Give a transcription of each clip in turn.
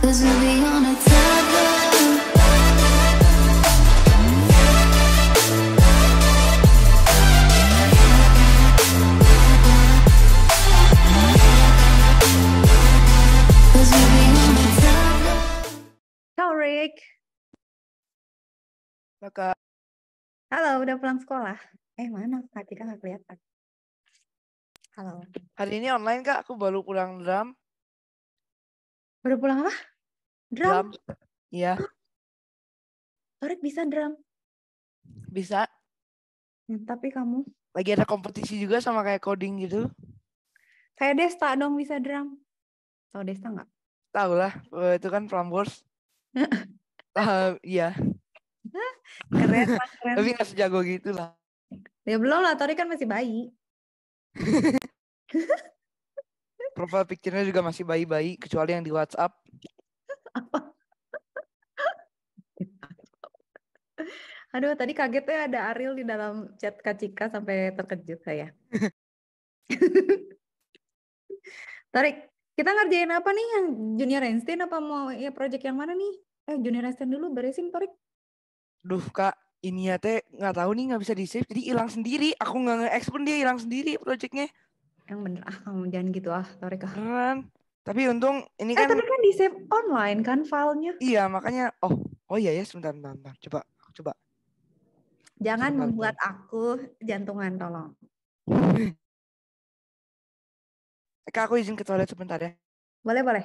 Cause Halo, udah pulang sekolah? Eh, mana? Fatika nggak kelihatan. Halo. Hari ini online, Kak. Aku baru pulang drum. Baru pulang apa? Drum. Iya. Torik bisa drum. Bisa. Ya, tapi kamu? Lagi ada kompetisi juga sama kayak coding gitu. Kayak Desta dong bisa drum. Tahu Desta nggak? Tahu lah, eh, itu kan Prambors. uh, iya. keren, keren. Tapi nggak sejago gitu lah. Ya belum lah, Tori kan masih bayi. Profile picture-nya juga masih bayi-bayi, kecuali yang di WhatsApp. Aduh, tadi kagetnya ada Ariel di dalam chat Kak Cika sampai terkejut saya. Tarik, kita ngerjain apa nih yang Junior Einstein apa mau ya project yang mana nih? Eh, Junior Einstein dulu beresin, Tarik. Duh, Kak, ini ya teh nggak tahu nih nggak bisa di save jadi hilang sendiri aku nggak nge-expand dia hilang sendiri projectnya yang bener ah kamu jangan gitu ah Tarik ah tapi untung ini eh, kan. Eh, tapi kan di save online kan filenya. Iya makanya. Oh oh iya ya sebentar sebentar, sebentar. coba coba. Jangan sebentar, membuat sebentar. aku jantungan tolong. Eh, Kak aku izin ke toilet sebentar ya. Boleh boleh.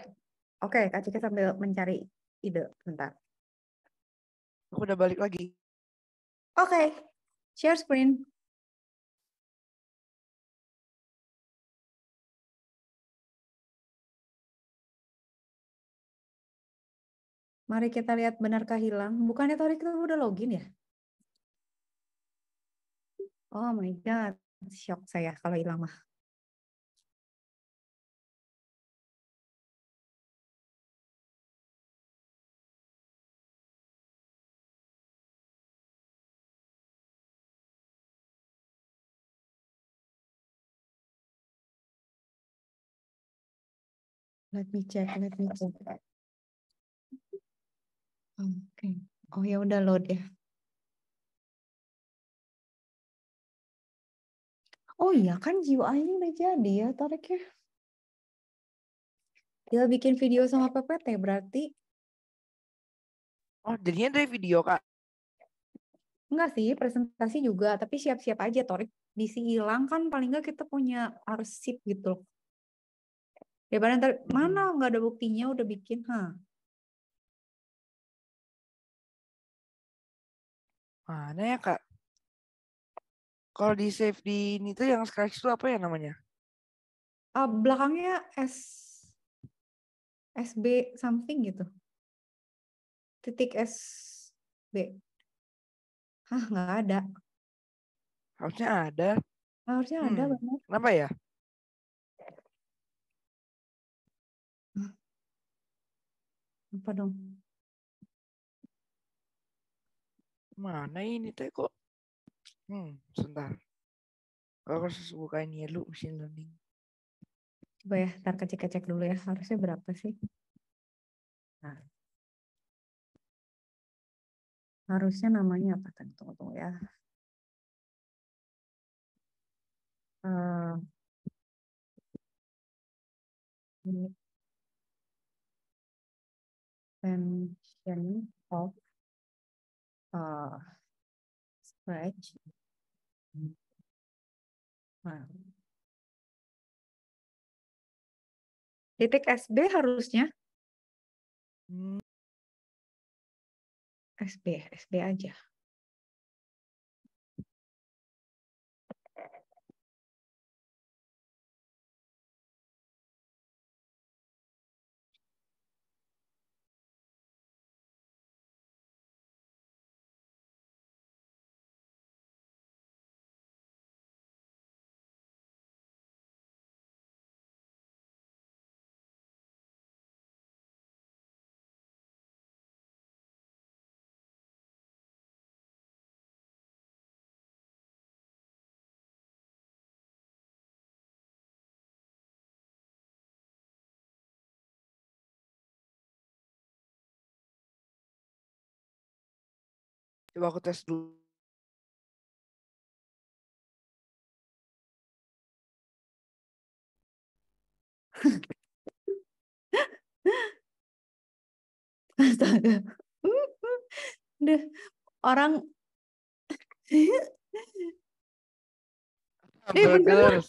Oke Kak Cika sambil mencari ide sebentar. Aku udah balik lagi. Oke. Okay. Share screen. Mari kita lihat benarkah hilang. Bukannya tadi kita udah login ya? Oh my God, shock saya kalau hilang mah. Let me check, let me check. Oke. Oh ya udah load ya. Oh iya kan jiwa ini udah jadi ya tarik ya. Tinggal bikin video sama PPT ya berarti. Oh jadinya dari video kak? Enggak sih presentasi juga tapi siap-siap aja Torik diisi hilang kan paling nggak kita punya arsip gitu Ya mana nggak ada buktinya udah bikin, ha. Huh? Mana ya kak? Kalau di save di ini tuh yang scratch itu apa ya namanya? Uh, belakangnya S SB something gitu. Titik SB. Hah, nggak ada. Harusnya ada. Harusnya hmm. ada banget. Kenapa ya? Apa dong? Mana ini teh kok? Hmm, sebentar. Aku harus buka ini ya lu machine learning. Coba ya, ntar kecek-kecek dulu ya. Harusnya berapa sih? Nah. Harusnya namanya apa kan? Tunggu, tunggu ya. Uh, ini. Tension of uh, ah, stretch. Wow. Titik SB harusnya. Hmm. SB, SB aja. coba aku tes dulu Astaga. Udah orang Eh, bener.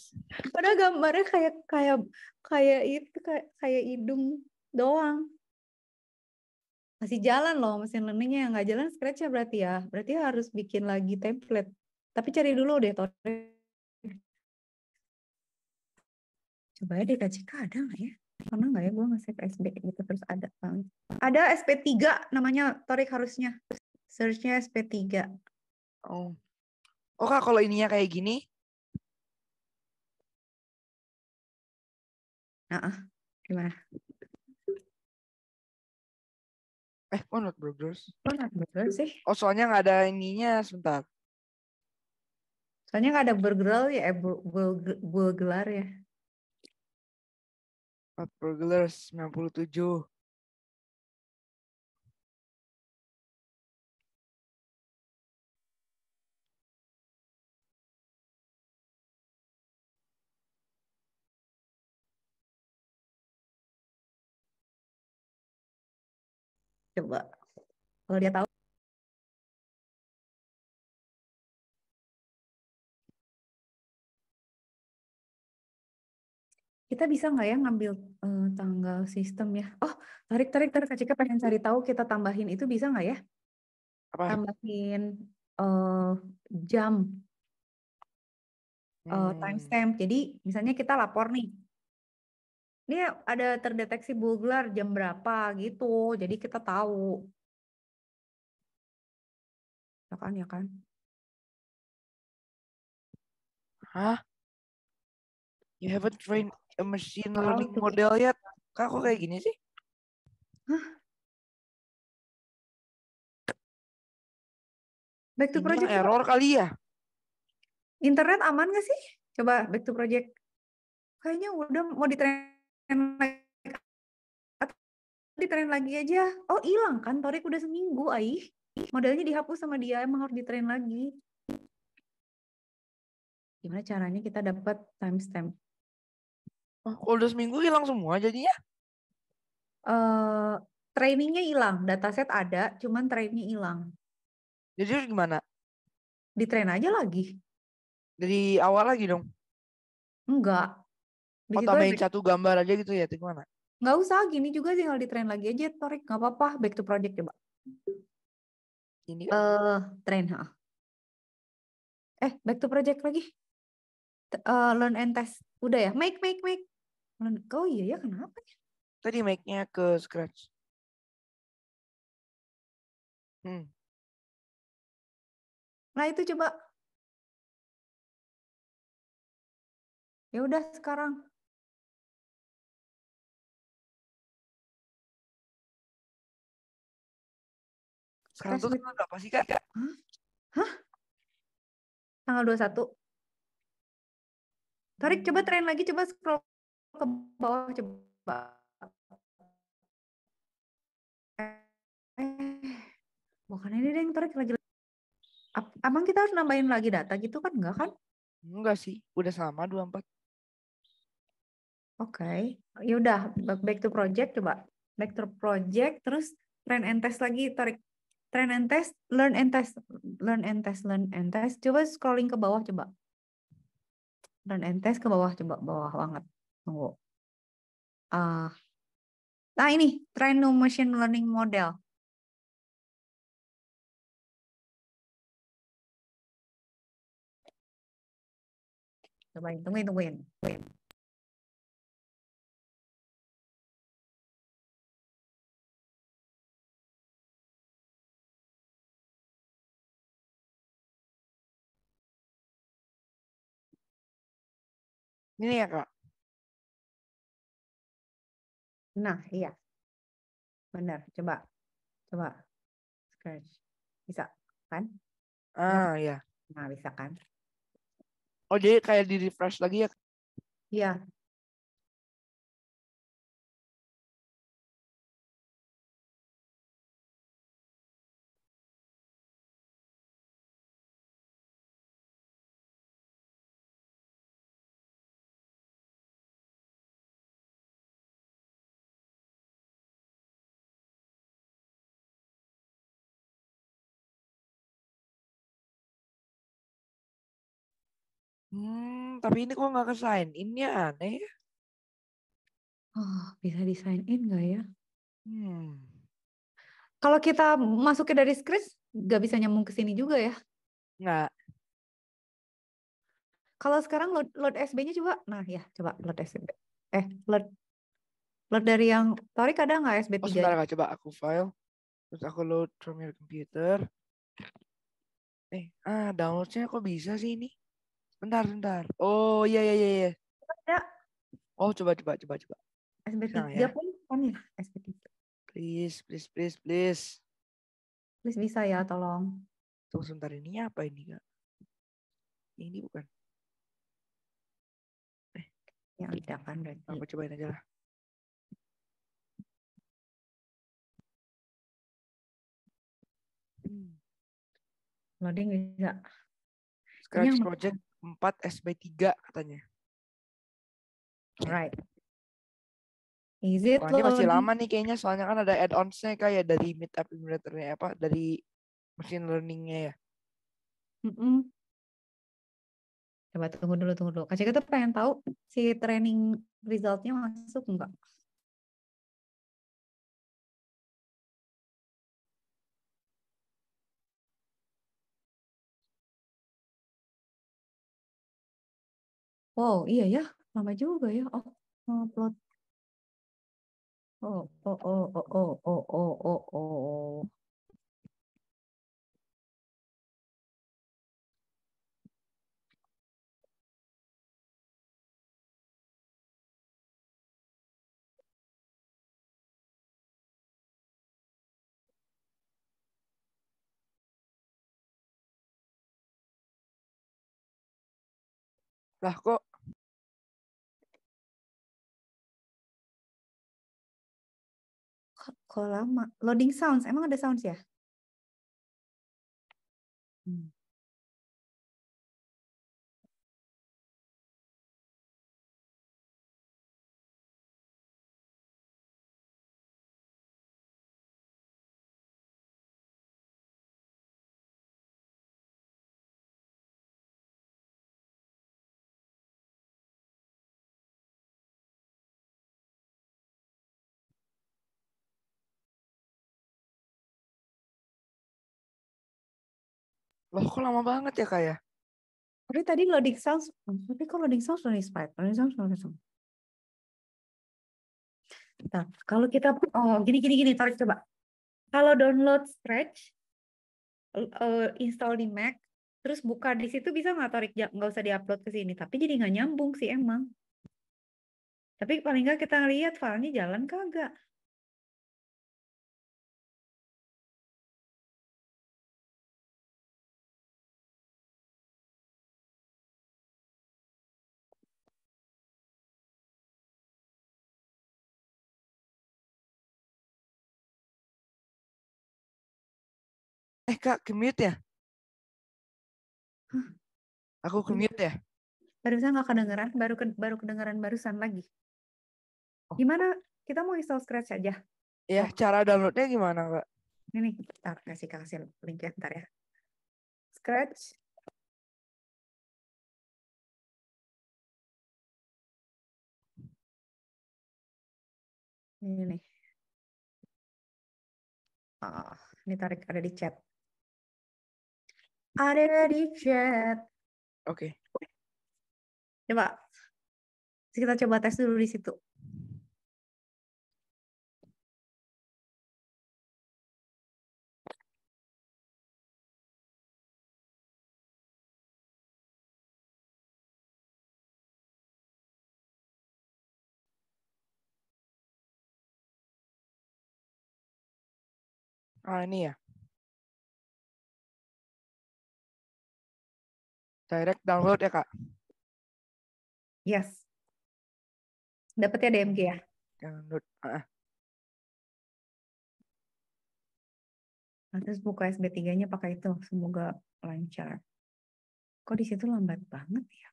Padahal gambarnya kayak kayak kayak itu kayak, kayak hidung doang masih jalan loh mesin learningnya nggak jalan scratch ya berarti ya berarti harus bikin lagi template tapi cari dulu deh Tori coba ya DKJK ada nggak ya pernah nggak ya gue ngasih ke SB gitu terus ada ada SP3 namanya Torik harusnya searchnya SP3 oh oh kak kalau ininya kayak gini nah gimana Eh, kok not burgers? Kok not burgers sih? Oh, soalnya nggak ada ininya sebentar. Soalnya nggak ada burger ya, eh, burger, ya. Not burgers 97. Coba. Kalau dia tahu. Kita bisa nggak ya ngambil uh, tanggal sistem ya? Oh, tarik tarik tarik kak Cika pengen cari tahu kita tambahin itu bisa nggak ya? Apa? Tambahin uh, jam uh, timestamp. Jadi misalnya kita lapor nih ini ada terdeteksi bugler jam berapa gitu. Jadi kita tahu. Ya kan, ya kan? Hah? You haven't trained a machine learning oh, model yet? Kak, kok kayak gini sih? Hah? Back to project. Ini error kali ya? Internet aman gak sih? Coba back to project. Kayaknya udah mau di di tren lagi aja. Oh hilang kan, Torik udah seminggu, Aih. Modalnya dihapus sama dia, emang harus di tren lagi. Gimana caranya kita dapat timestamp? Oh, kalau udah seminggu hilang semua jadinya? Uh, trainingnya hilang, dataset ada, cuman trainingnya hilang. Jadi gimana? Di train aja lagi. Dari awal lagi dong? Enggak, di oh, tambahin satu gambar aja gitu ya, itu gimana? Nggak usah, gini juga tinggal di train lagi aja, Torik. Nggak apa-apa, back to project coba. Ini eh, kan? Uh, train, ha. Eh, back to project lagi. Uh, learn and test. Udah ya, make, make, make. Learn. Oh iya ya, kenapa ya? Tadi make-nya ke scratch. Hmm. Nah itu coba. Ya udah sekarang Sekarang tuh tanggal berapa sih, Kak? Hah? Hah? Tanggal 21. Tarik, coba tren lagi, coba scroll ke bawah, coba. Eh, bukan ini deh yang tarik lagi. Emang kita harus nambahin lagi data gitu kan? Enggak kan? Enggak sih, udah sama 24. Oke, okay. yaudah back to project coba. Back to project, terus trend and test lagi tarik. Trend and test, learn and test, learn and test, learn and test. Coba scrolling ke bawah coba. Learn and test ke bawah coba bawah banget. Tunggu. Uh, nah ini trend new machine learning model. Coba tungguin, tungguin, tungguin. Ini ya, Kak. Nah, iya. Benar, coba. Coba. Scratch. Bisa, kan? Ah, nah. iya. Nah, bisa kan? Oh, jadi kayak di-refresh lagi ya? Iya, Hmm, tapi ini kok nggak ke sign in ya aneh ya? Oh, bisa di in nggak ya? Hmm. Kalau kita masuknya dari Scris, nggak bisa nyambung ke sini juga ya? Nggak. Kalau sekarang load, load SB-nya coba. Nah ya, coba load SB. Eh, load load dari yang tarik ada nggak SB3? Oh, sebentar coba aku file. Terus aku load from your computer. Eh, ah downloadnya kok bisa sih ini? Bentar, bentar. Oh iya iya iya. Ya. Oh coba coba coba coba. SB3 nah, ya. pun kan ya SB3. Please please please please. Please bisa ya tolong. Tunggu sebentar ini apa ini kak? Ini bukan. Eh. Ya udah kan berarti. Aku cobain aja lah. Loading bisa. Scratch project 4 SP3 katanya. Right. Is it Wah, ini masih lama nih kayaknya soalnya kan ada add-ons-nya kayak ya, dari Meetup up nya apa dari machine learningnya ya. Mm -mm. Coba tunggu dulu, tunggu dulu. Kak kita tuh pengen tahu si training resultnya nya masuk enggak? Wow, oh, iya ya, lama juga ya. Oh, upload. Oh, oh, oh, oh, oh, oh, oh, oh, oh. Lah kok kok lama. Loading sounds, emang ada sounds ya? Hmm. Loh kok lama banget ya kak ya? Tapi tadi loading sounds, tapi kok loading sounds loading spike, loading sounds loading sounds. nah Kalau kita oh gini gini gini tarik coba. Kalau download Stretch, uh, install di Mac, terus buka di situ bisa nggak tarik nggak usah diupload ke sini. Tapi jadi nggak nyambung sih emang. Tapi paling nggak kita lihat filenya jalan kagak. Eh kak, ke ya? Aku ke ya? Barusan nggak kedengeran, baru ke, baru kedengeran barusan lagi. Oh. Gimana? Kita mau install Scratch aja. Ya, oh. cara downloadnya gimana kak? Ini nih, ntar kasih kasih linknya ntar ya. Scratch ini nih. Oh, ini tarik ada di chat ada di chat. Oke. Okay. Coba. Kita coba tes dulu di situ. Ah, ini ya. direct download ya kak yes dapatnya DMG ya download uh. terus buka SB3-nya pakai itu semoga lancar kok di situ lambat banget ya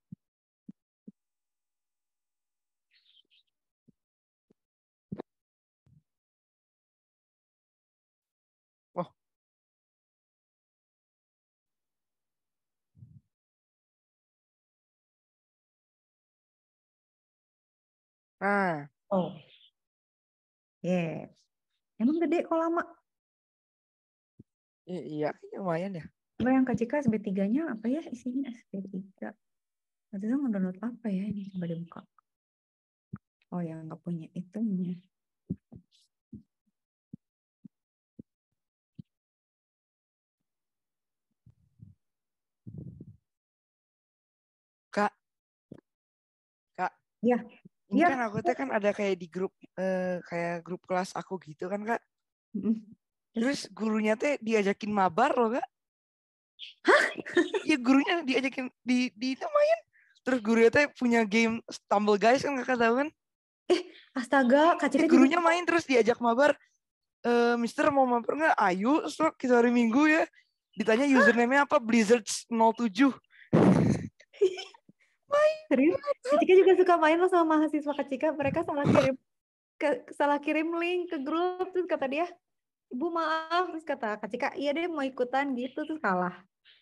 Ah. Oh. Yes. Emang gede kok lama? I iya, lumayan ya. Coba yang KJK SB3-nya apa ya isinya SB3? Nanti saya download apa ya ini? Coba dibuka. Oh, yang nggak punya itu Ya. Kak. Kak. Ya ini ya. kan aku tuh kan ada kayak di grup uh, kayak grup kelas aku gitu kan kak terus gurunya teh diajakin mabar loh kak Hah? ya gurunya diajakin di di main terus gurunya teh punya game stumble guys kan kakak tahu kan eh astaga kacau. ya, eh, gurunya juga... main terus diajak mabar e, Mister mau mabar nggak ayo so, kita hari minggu ya ditanya username-nya apa Blizzard 07 main. Serius? ketika juga suka main loh sama mahasiswa Kacika. Mereka salah kirim ke, salah kirim link ke grup terus kata dia, "Ibu maaf." Terus kata Kacika, "Iya deh mau ikutan gitu." Terus kalah.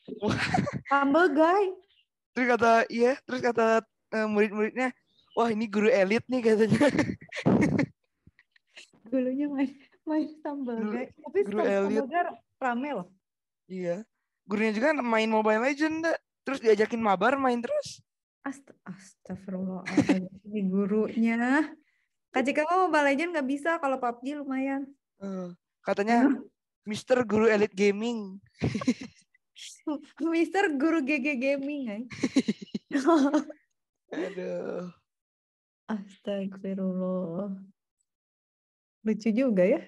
Humble guy. Terus kata, "Iya." Terus kata uh, murid-muridnya, "Wah, ini guru elit nih katanya." gurunya main main sambal guy. Tapi guru elit. rame loh. Iya. Gurunya juga main Mobile Legend, Terus diajakin mabar main terus Ast Astagfirullah, ini gurunya kamu oh, mau Mobile Legends nggak bisa kalau PUBG lumayan uh, katanya Mister Guru Elite Gaming Mister Guru GG Gaming Eh. aduh astagfirullah lucu juga ya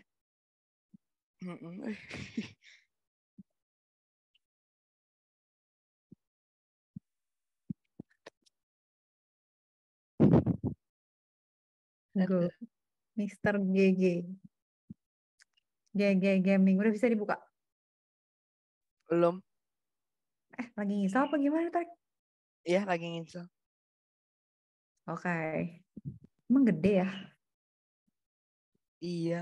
Go. Mister GG. GG Gaming. Udah bisa dibuka? Belum. Eh, lagi ngisau apa gimana, tak? Iya, lagi ngisau. Oke. Okay. Emang gede ya? Iya.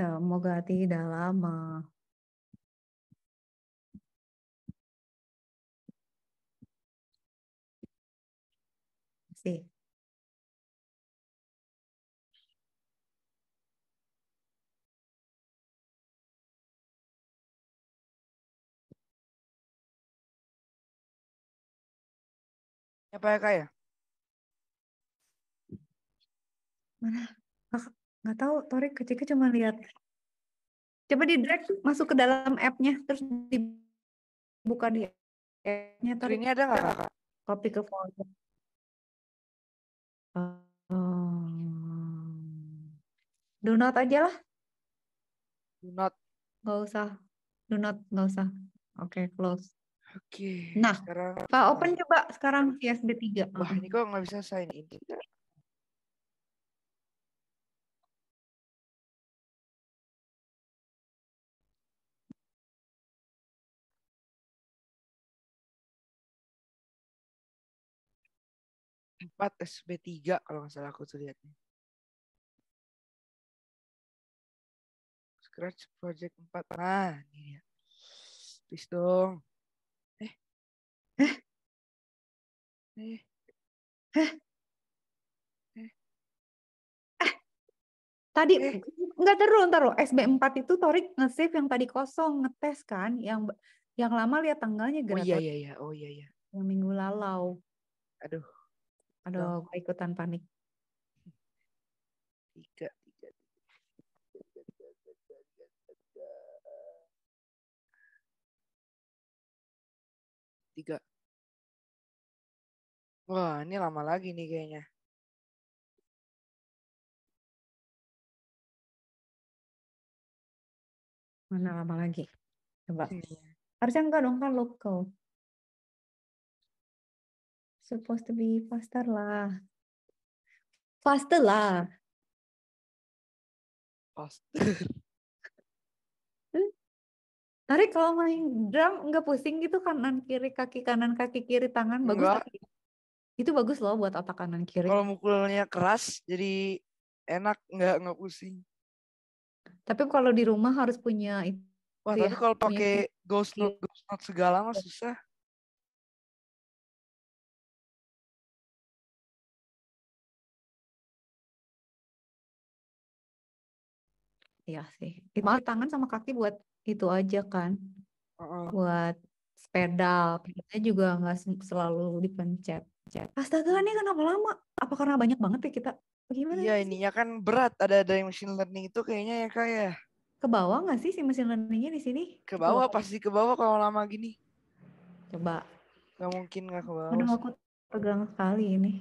Semoga tidak lama. Sih. Siapa ya kak ya? Mana? nggak tahu Tori kecil cuma lihat coba di drag masuk ke dalam app-nya terus dibuka di app-nya Torik ini ada nggak kak copy ke folder um, do not aja lah do not nggak usah do not nggak usah oke okay, close Oke. Okay. Nah, sekarang, Pak open coba sekarang CSB 3. Wah, ini kok nggak bisa sign in. 4 SP3 kalau nggak salah aku tuh lihatnya. Scratch Project 4. Nah, ini dia. Please dong. Eh. Eh. Eh. Eh. eh. eh. Tadi eh. nggak terus ntar loh. SB4 itu Torik nge-save yang tadi kosong ngetes kan yang yang lama lihat tanggalnya gara Oh iya iya iya. Oh iya iya. Yang minggu lalu. Aduh. Aduh, gue ikutan panik. Tiga, tiga, tiga. Wah, ini lama lagi nih kayaknya. Mana lama lagi? Coba. Harusnya enggak dong, kan local supposed to be faster lah. Faster lah. Faster. Tari kalau main drum nggak pusing gitu kanan kiri kaki kanan kaki kiri tangan bagus itu bagus loh buat otak kanan kiri. Kalau mukulnya keras jadi enak nggak nggak pusing. Tapi kalau di rumah harus punya itu. Wah ya, tapi kalau pakai ghost note ghost note segala mah iya. susah. Iya sih. Maaf. tangan sama kaki buat itu aja kan. Uh-uh. Buat sepeda. Pedalnya juga nggak selalu dipencet. Astaga, ini kenapa lama? Apa karena banyak banget ya kita? Gimana? Iya, ininya kan berat. Ada dari machine learning itu kayaknya ya kak ya. Ke bawah nggak sih si mesin learningnya di sini? Ke bawah, pasti ke bawah kalau lama gini. Coba. Gak mungkin nggak ke bawah. Aduh, aku tegang sekali ini.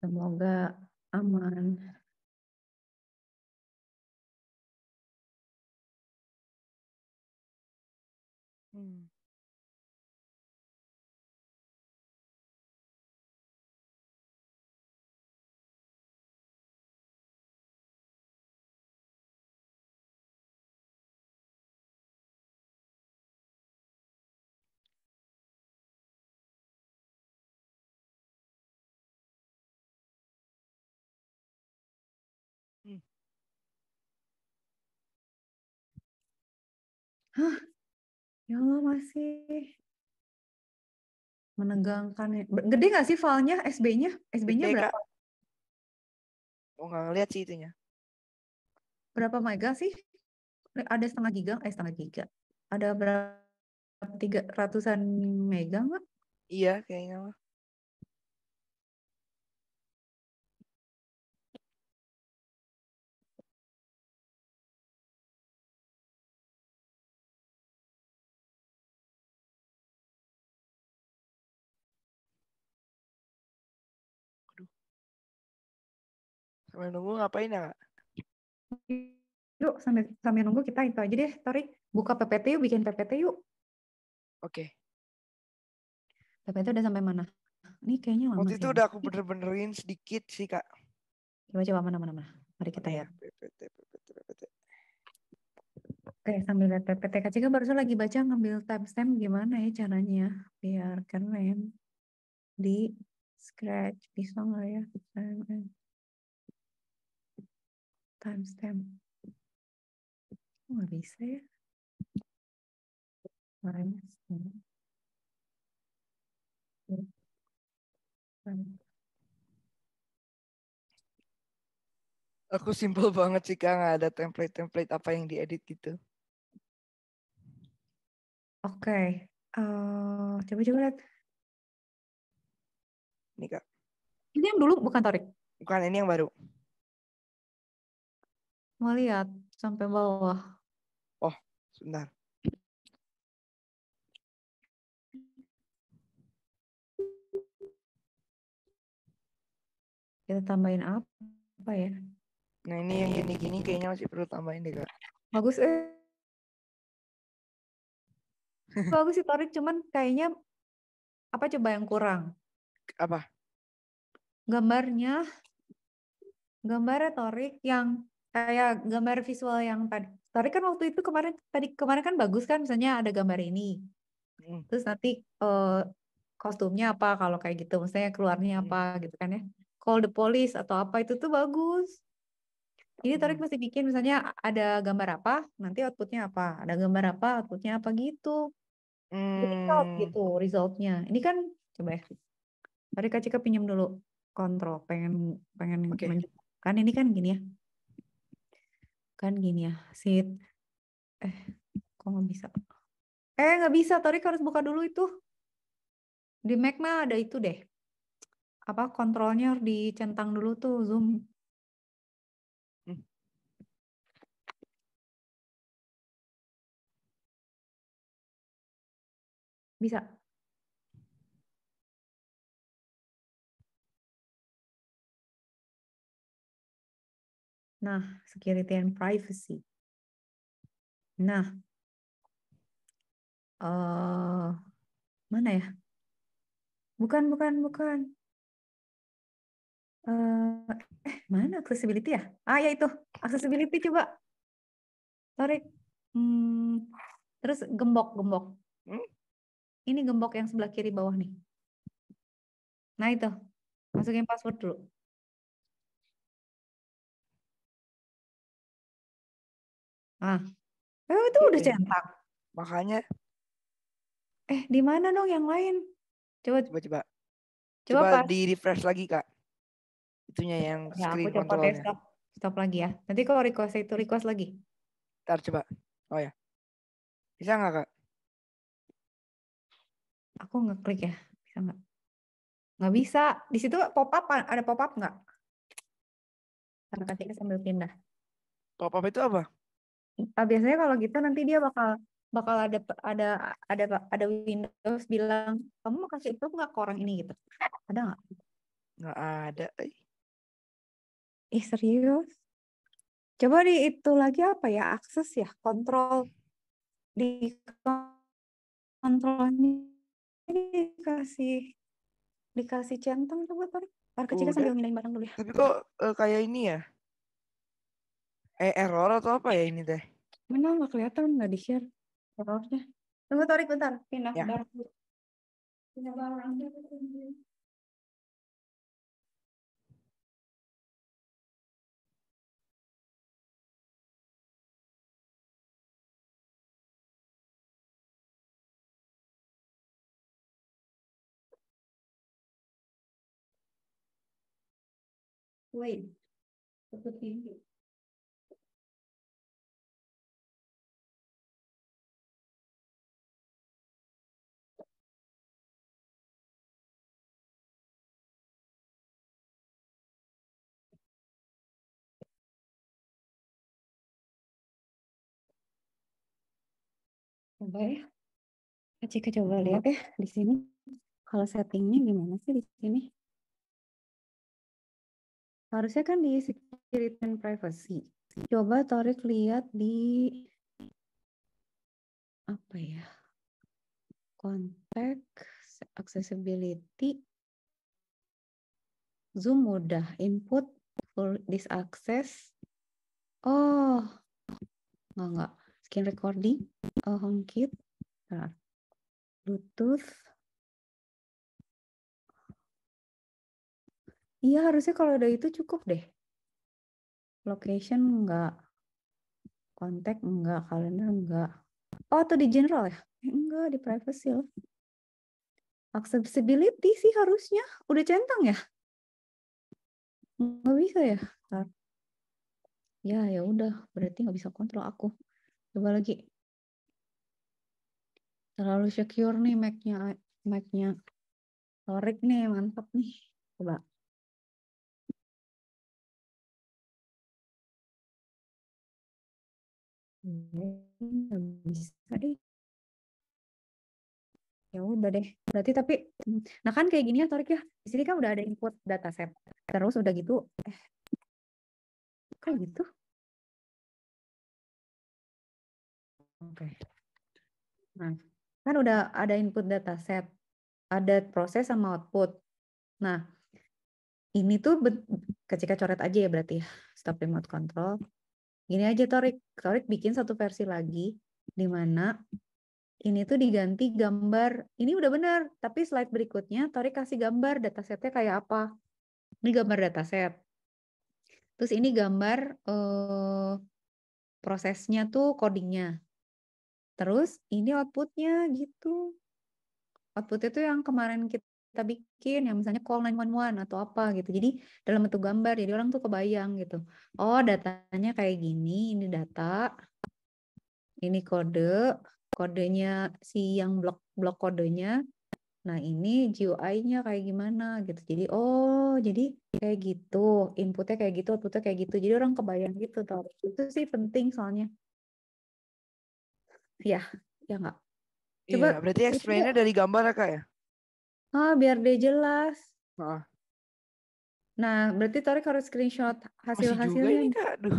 Semoga aman. Hah? Ya Allah masih menegangkan. Ya. Gede gak sih filenya SB-nya? SB-nya berapa? Oh nggak ngeliat sih itunya. Berapa mega sih? Ada setengah giga, eh setengah giga. Ada berapa? Tiga ratusan mega nggak? Iya kayaknya lah menunggu ngapain ya, Kak? Yuk, sambil, sambil nunggu kita itu aja deh, Tori. Buka PPT yuk, bikin PPT yuk. Oke. Okay. PPT udah sampai mana? Ini kayaknya lama Waktu itu udah aku bener-benerin sedikit sih, Kak. Coba coba mana mana Mari kita ya. ya? PPT, PPT, PPT. Oke, sambil lihat PPT Kak Cika barusan lagi baca ngambil timestamp gimana ya caranya ya? biar keren di scratch pisang nggak ya? Timestamp. 10. bisa ya. Aku simpel banget sih Kak, nggak ada template-template apa yang diedit gitu. Oke, okay. uh, eh, coba-coba lihat. Ini Kak. Ini yang dulu bukan Tarik? Bukan, ini yang baru. Mau lihat sampai bawah. Oh, sebentar. Kita tambahin apa ya? Nah ini yang gini-gini kayaknya masih perlu tambahin deh kak. Bagus eh. Bagus sih Torik, cuman kayaknya apa coba yang kurang? Apa? Gambarnya, gambarnya Torik yang kayak gambar visual yang tadi. Tapi kan waktu itu kemarin tadi kemarin kan bagus kan misalnya ada gambar ini. Hmm. Terus nanti uh, kostumnya apa kalau kayak gitu, misalnya keluarnya apa hmm. gitu kan ya. Call the police atau apa itu tuh bagus. ini Tarik masih hmm. bikin misalnya ada gambar apa, nanti outputnya apa, ada gambar apa, outputnya apa gitu. Hmm. Result gitu, resultnya. Ini kan coba ya. Tarik Cika pinjam dulu kontrol pengen pengen okay. kan ini kan gini ya kan gini ya sit eh kok nggak bisa eh nggak bisa Torik harus buka dulu itu di Mac mah ada itu deh apa kontrolnya harus dicentang dulu tuh zoom bisa Nah, security and privacy. Nah, uh, mana ya? Bukan, bukan, bukan. Uh, eh, mana accessibility ya? Ah, ya itu. Accessibility coba. Sorry. Hmm, terus gembok, gembok. Hmm? Ini gembok yang sebelah kiri bawah nih. Nah, itu. Masukin password dulu. Ah. Eh, itu udah iya. centang Makanya. Eh, di mana dong yang lain? Coba coba coba. Coba, di refresh lagi, Kak. Itunya ya, yang ya, screen aku coba stop. Stop lagi ya. Nanti kalau request itu request lagi. Ntar coba. Oh ya. Bisa nggak, Kak? Aku klik ya. Bisa nggak? Nggak bisa. Di situ pop up ada pop up nggak? Karena ketika sambil pindah. Pop up itu apa? uh, biasanya kalau gitu nanti dia bakal bakal ada ada ada ada Windows bilang kamu mau kasih itu nggak ke orang ini gitu ada nggak nggak ada ih serius coba di itu lagi apa ya akses ya kontrol di kontrolnya dikasih dikasih centang coba tarik tarik kecil oh, sambil ngilain barang dulu ya tapi kok uh, kayak ini ya eh error atau apa ya ini teh Mana nggak kelihatan nggak di share errornya? Tunggu tarik bentar, pindah ya. Pindah barang. Wait, seperti itu. coba ya. Kak Cika coba lihat ya di sini. Kalau settingnya gimana sih di sini? Harusnya kan di security and privacy. Coba Torik lihat di apa ya? contact accessibility, Zoom mudah, input, full disaccess. Oh, enggak, enggak skin recording, oh, HomeKit, bentar. Bluetooth. Iya harusnya kalau ada itu cukup deh. Location enggak. Kontak enggak, kalender enggak. Oh, atau di general ya? Enggak, eh, di privacy loh. Accessibility sih harusnya. Udah centang ya? Nggak bisa ya? Ya, ya udah. Berarti nggak bisa kontrol aku. Coba lagi. Terlalu secure nih mic-nya. Mic-nya. Tarik nih, mantap nih. Coba. bisa ya udah deh berarti tapi nah kan kayak gini ya Torik ya di sini kan udah ada input dataset terus udah gitu eh kayak gitu Oke. Okay. Nah, kan udah ada input data set, ada proses sama output. Nah, ini tuh ketika coret aja ya berarti ya, stop remote control. Gini aja Torik, Torik bikin satu versi lagi di mana ini tuh diganti gambar. Ini udah benar, tapi slide berikutnya Torik kasih gambar data setnya kayak apa. Ini gambar data set. Terus ini gambar eh, prosesnya tuh codingnya. Terus ini outputnya gitu. output itu yang kemarin kita bikin yang misalnya call 911 atau apa gitu. Jadi dalam bentuk gambar jadi orang tuh kebayang gitu. Oh, datanya kayak gini, ini data. Ini kode, kodenya si yang blok blok kodenya. Nah, ini GUI-nya kayak gimana gitu. Jadi oh, jadi kayak gitu. Inputnya kayak gitu, outputnya kayak gitu. Jadi orang kebayang gitu terus Itu sih penting soalnya. Iya, ya nggak. Coba. Iya, berarti explainnya dari gambar ya, kak ya? Ah, biar dia jelas. Nah, berarti Torik harus screenshot hasil Masih hasilnya. Juga ini, kak. Aduh.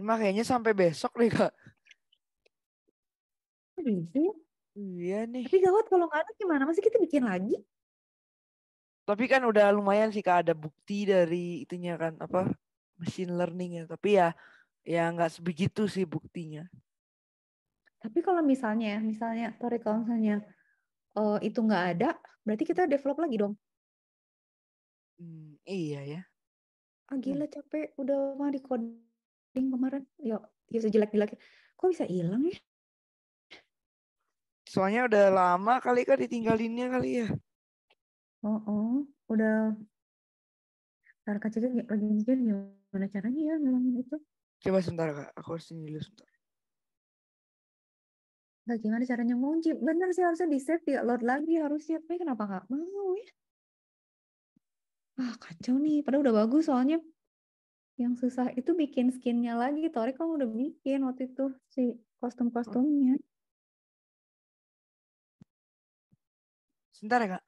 Makanya sampai besok deh kak. Aduh, ya? iya nih. Tapi gawat kalau nggak ada gimana? Masih kita bikin lagi? Tapi kan udah lumayan sih kak ada bukti dari itunya kan apa machine learning ya tapi ya ya nggak sebegitu sih buktinya tapi kalau misalnya misalnya sorry kalau misalnya uh, itu nggak ada berarti kita develop lagi dong hmm, iya ya ah gila hmm. capek udah mah di coding kemarin ya ya sejelek jelek kok bisa hilang ya soalnya udah lama kali kan ditinggalinnya kali ya oh oh udah Ntar kacanya lagi gimana gimana caranya ya ngilangin itu coba sebentar kak aku harus dulu sebentar gimana caranya ngunci bener sih harusnya di save di load lagi harusnya tapi kenapa nggak mau ya ah kacau nih padahal udah bagus soalnya yang susah itu bikin skinnya lagi Tori kamu udah bikin waktu itu si kostum-kostumnya sebentar ya kak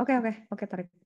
oke okay, oke okay. oke okay, Tori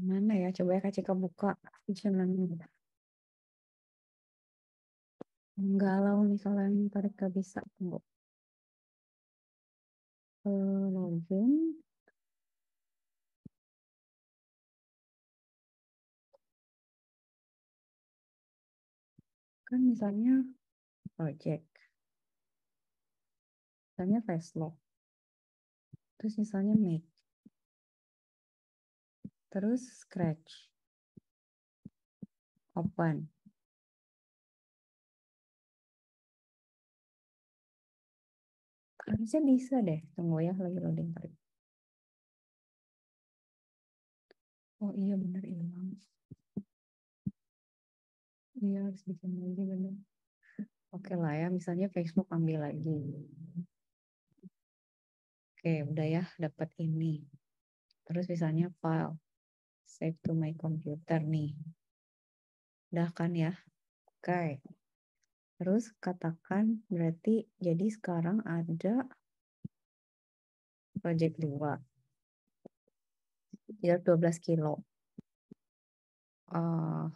Mana ya? Coba ya Kak Cika buka visionan. Galau nih kalau yang mereka bisa. Tunggu. Uh, eh, login. Kan misalnya project. Misalnya Facebook. Terus misalnya make terus scratch open harusnya bisa deh tunggu ya lagi loading tadi oh iya bener hilang iya harus bikin lagi bener oke lah ya misalnya Facebook ambil lagi oke udah ya dapat ini terus misalnya file save to my computer nih. Udah kan ya? Oke. Okay. Terus katakan berarti jadi sekarang ada project 2. Ya 12 kilo. Uh,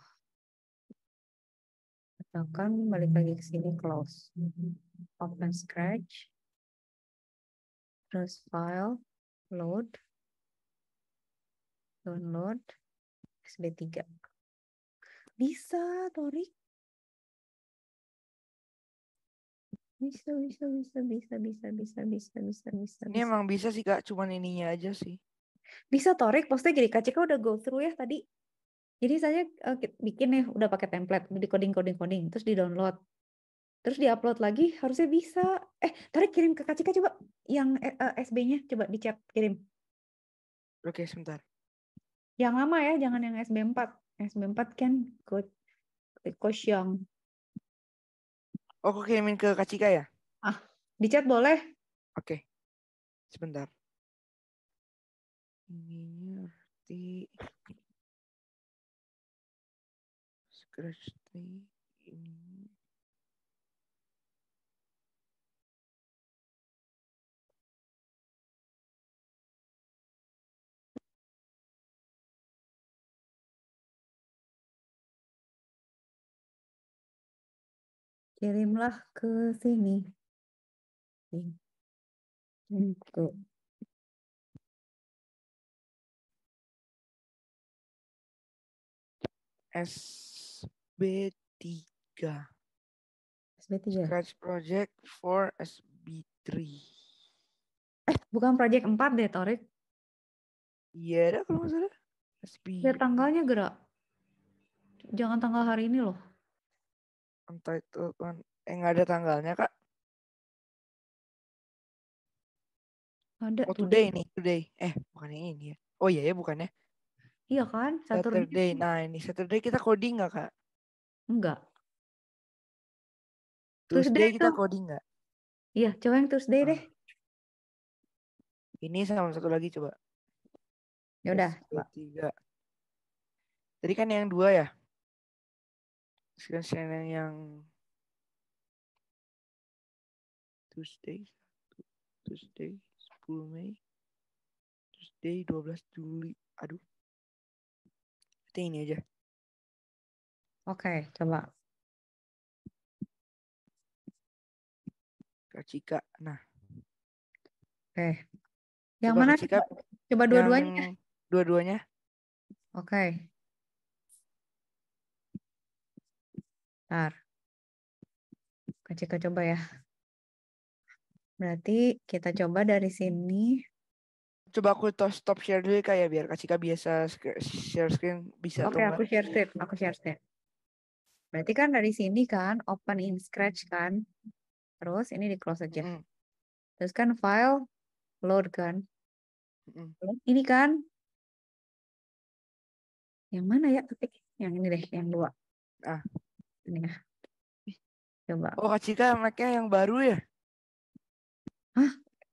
katakan balik lagi ke sini close. Open scratch. Terus file, load download SB3. Bisa, Torik. Bisa, bisa, bisa, bisa, bisa, bisa, bisa, bisa, bisa. Ini emang bisa sih, Kak. Cuman ininya aja sih. Bisa, Torik. Maksudnya jadi Kak Cika udah go through ya tadi. Jadi saya uh, eh, bikin ya, udah pakai template, di coding, coding, coding, terus di download, terus di upload lagi, harusnya bisa. Eh, Torik kirim ke Kak Cika coba yang uh, eh, eh, SB-nya, coba di chat kirim. Oke, sebentar. Yang lama ya, jangan yang SB4. SB4 kan ikut Kosyong. Oh, kirimin ke Kak Cika ya? Ah, di chat boleh. Oke. Okay. Sebentar. Ini arti scratch tree. kirimlah ke sini. Untuk SB3. SB3. Scratch project for SB3. Eh, bukan project 4 deh, Torik. Iya, ada kalau nggak salah. SB. Ya, tanggalnya gerak. Jangan tanggal hari ini loh entah itu kan eh nggak ada tanggalnya kak ada oh, today nih today eh bukan yang ini ya oh iya ya bukan ya? iya kan Saturday, kan Saturday. nah ini Saturday kita coding nggak kak enggak Tuesday, Tuesday kita coding nggak iya coba yang Tuesday ah. deh ini sama satu lagi coba ya udah tiga tadi kan yang dua ya sekarang channel yang Tuesday Tuesday 10 Mei Tuesday 12 Juli aduh kita ini aja oke okay, coba Kak Cika nah oke okay. yang coba mana Cika, coba dua-duanya dua-duanya oke okay. Ntar. Kita coba ya. Berarti kita coba dari sini. Coba aku stop share dulu ya, ya biar Kak Cika biasa share screen bisa Oke, okay, aku share screen, aku share screen. Berarti kan dari sini kan open in Scratch kan. Terus ini di close aja. Mm. Terus kan file load kan. Mm. Ini kan. Yang mana ya ketik? Yang ini deh, yang dua. Ah ya. Coba. Oh, Kak Cika mac yang baru ya? Hah?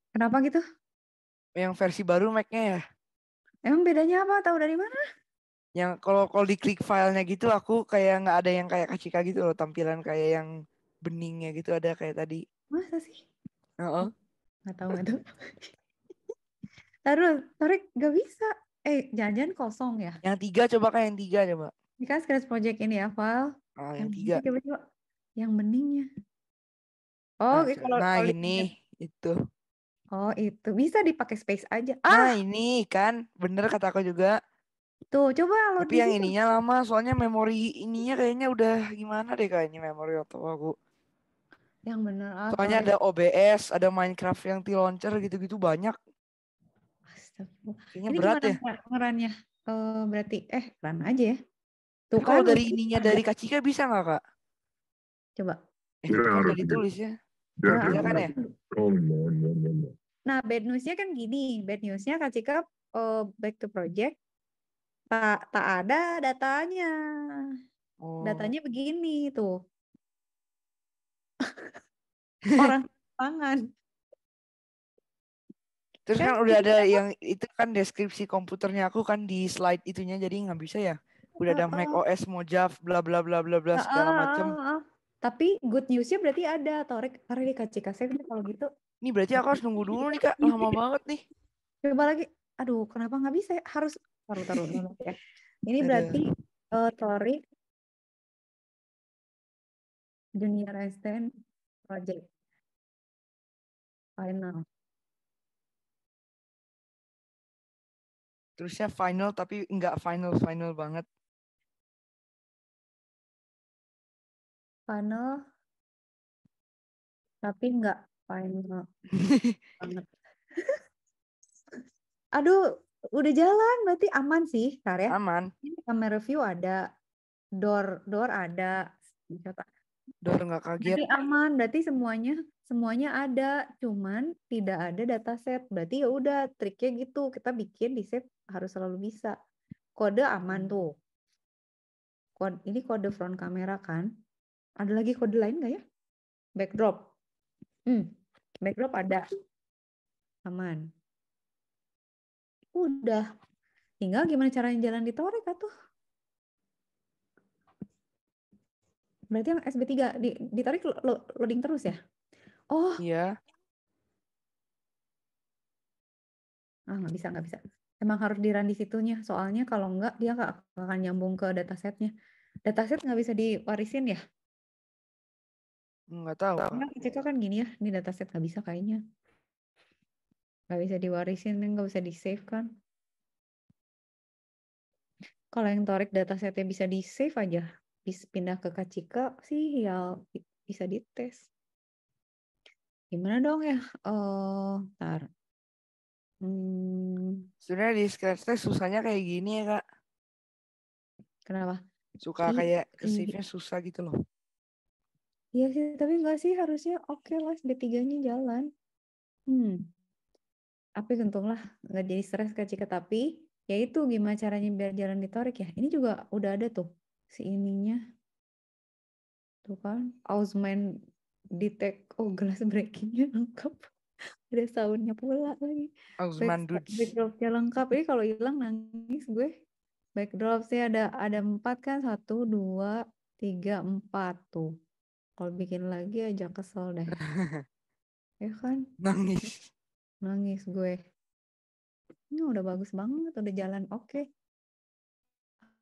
Kenapa gitu? Yang versi baru mac ya? Emang bedanya apa? Tahu dari mana? Yang kalau kalau diklik filenya gitu aku kayak nggak ada yang kayak Kak Cika gitu loh tampilan kayak yang beningnya gitu ada kayak tadi. Masa sih? Oh, Uh tahu nggak tahu. Taruh, tarik gak bisa. Eh, jangan kosong ya? Yang tiga coba kayak yang tiga coba. Ini kan Scratch Project ini ya, file. Oh, yang, yang tiga. Coba, coba. Yang beningnya. Oh, nah, kalau, nah kalau ini itu. Oh, itu bisa dipakai space aja. Ah, nah, ini kan bener kata aku juga. Tuh, coba lo Tapi yang ininya lama, soalnya memori ininya kayaknya udah gimana deh kayaknya memori waktu aku. Yang bener apa? Soalnya ada ya? OBS, ada Minecraft yang T-Launcher gitu-gitu banyak. Astagfirullah. Kayaknya Ini berat ya. Ngerannya? Uh, berarti eh run aja ya. Tuh kan. Kalau dari ininya dari Kak bisa nggak Kak? Coba. Eh, iya, harus ditulis nah, bad newsnya kan gini. Bad newsnya Kak Cika uh, back to project tak tak ada datanya. Oh. Datanya begini tuh. Orang tangan. Terus kan, kan udah gitu ada kan, yang itu kan deskripsi komputernya aku kan di slide itunya jadi nggak bisa ya udah ada uh, uh. Mac OS, Mojave, bla bla bla bla bla segala macam. Tapi good newsnya berarti ada, Torek. hari ini kacik kacik. Nih kalau gitu. Ini berarti aku harus nunggu dulu nih Kak, lama banget nih. Coba lagi. Aduh, kenapa nggak bisa? Ya? Harus taruh taruh dulu ya. Ini berarti uh, eh, Torek Junior Einstein Project Final. Terusnya final tapi nggak final final banget. Final, tapi nggak final banget. Aduh, udah jalan berarti aman sih, karya. Aman. Ini kamera review ada, door door ada, misalnya. Door nggak kaget. Berarti aman, berarti semuanya semuanya ada, cuman tidak ada data set Berarti ya udah triknya gitu, kita bikin di save harus selalu bisa. Kode aman hmm. tuh. Kode, ini kode front kamera kan? Ada lagi kode lain nggak ya? Backdrop. Hmm, backdrop ada. Aman. Udah. Tinggal gimana caranya jalan di torek tuh? Berarti yang SB3 di, ditarik lo, loading terus ya? Oh. Iya. Ah, nggak bisa, nggak bisa. Emang harus diran di situnya. Soalnya kalau nggak, dia nggak akan nyambung ke datasetnya. Dataset nggak bisa diwarisin ya? Enggak tahu, Kak. Karena itu kan gini ya, ini dataset nggak bisa kayaknya. Nggak bisa diwarisin, nggak bisa di-save kan. Kalau yang Torik datasetnya bisa di-save aja, bisa pindah ke Kacika sih ya bisa dites. Gimana dong ya? Oh, ntar. Hmm. Sebenarnya di scratch test susahnya kayak gini ya, Kak. Kenapa? Suka kayak ke save-nya susah gitu loh. Iya sih, tapi nggak sih harusnya oke okay lah d 3 jalan. Hmm. Tapi tentulah nggak jadi stres ke Cika, tapi ya itu gimana caranya biar jalan ditarik ya. Ini juga udah ada tuh si ininya. Tuh kan, Ausman detect, oh gelas breakingnya lengkap. ada soundnya pula lagi. Ausman Dudes. Backdropnya lengkap. Ini kalau hilang nangis gue. Backdropsnya ada ada empat kan, satu, dua, tiga, empat tuh. Kalau bikin lagi aja kesel deh. ya kan? Nangis. Nangis gue. Ini udah bagus banget, udah jalan oke. Okay.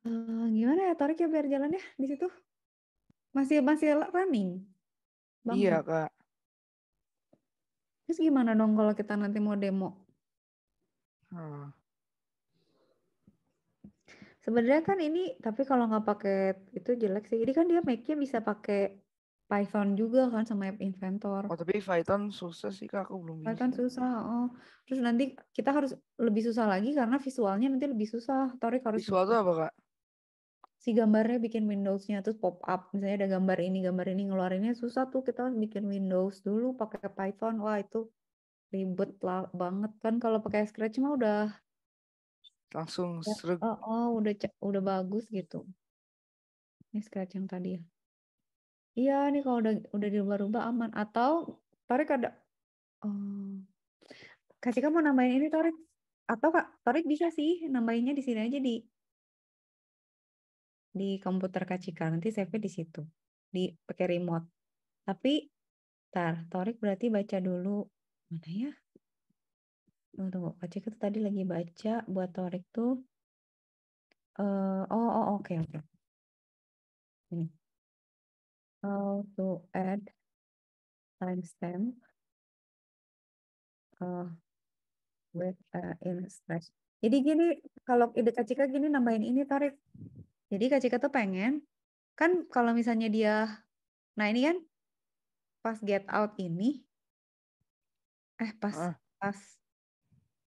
Uh, eh, gimana ya tarik ya biar ya di situ? Masih masih running. Bang. Iya, Kak. Terus gimana dong kalau kita nanti mau demo? Hmm. Sebenarnya kan ini, tapi kalau nggak pakai itu jelek sih. Ini kan dia make-nya bisa pakai Python juga kan sama App Inventor. Oh, tapi Python susah sih Kak, aku belum Python susah. Oh. Terus nanti kita harus lebih susah lagi karena visualnya nanti lebih susah. Torik harus Visual itu apa, Kak? Si gambarnya bikin Windowsnya nya terus pop up. Misalnya ada gambar ini, gambar ini ngeluarinnya susah tuh kita bikin Windows dulu pakai Python. Wah, itu ribet lah banget kan kalau pakai Scratch mah udah langsung seru. oh, oh, udah udah bagus gitu. Ini Scratch yang tadi ya. Iya nih kalau udah udah dirubah-rubah aman atau Torik ada oh, Kasih kamu mau nambahin ini Torik atau Kak Torik bisa sih nambahinnya di sini aja di di komputer Kacika nanti save di situ di pakai remote tapi tar Torik berarti baca dulu mana ya tunggu, tunggu. Kacika tuh tadi lagi baca buat Torik tuh uh, oh oh oke okay, oke okay. ini how to add timestamp uh, with uh, slash. Jadi gini, kalau ide kacika gini nambahin ini tarik. Jadi kacika tuh pengen, kan kalau misalnya dia, nah ini kan pas get out ini, eh pas uh. pas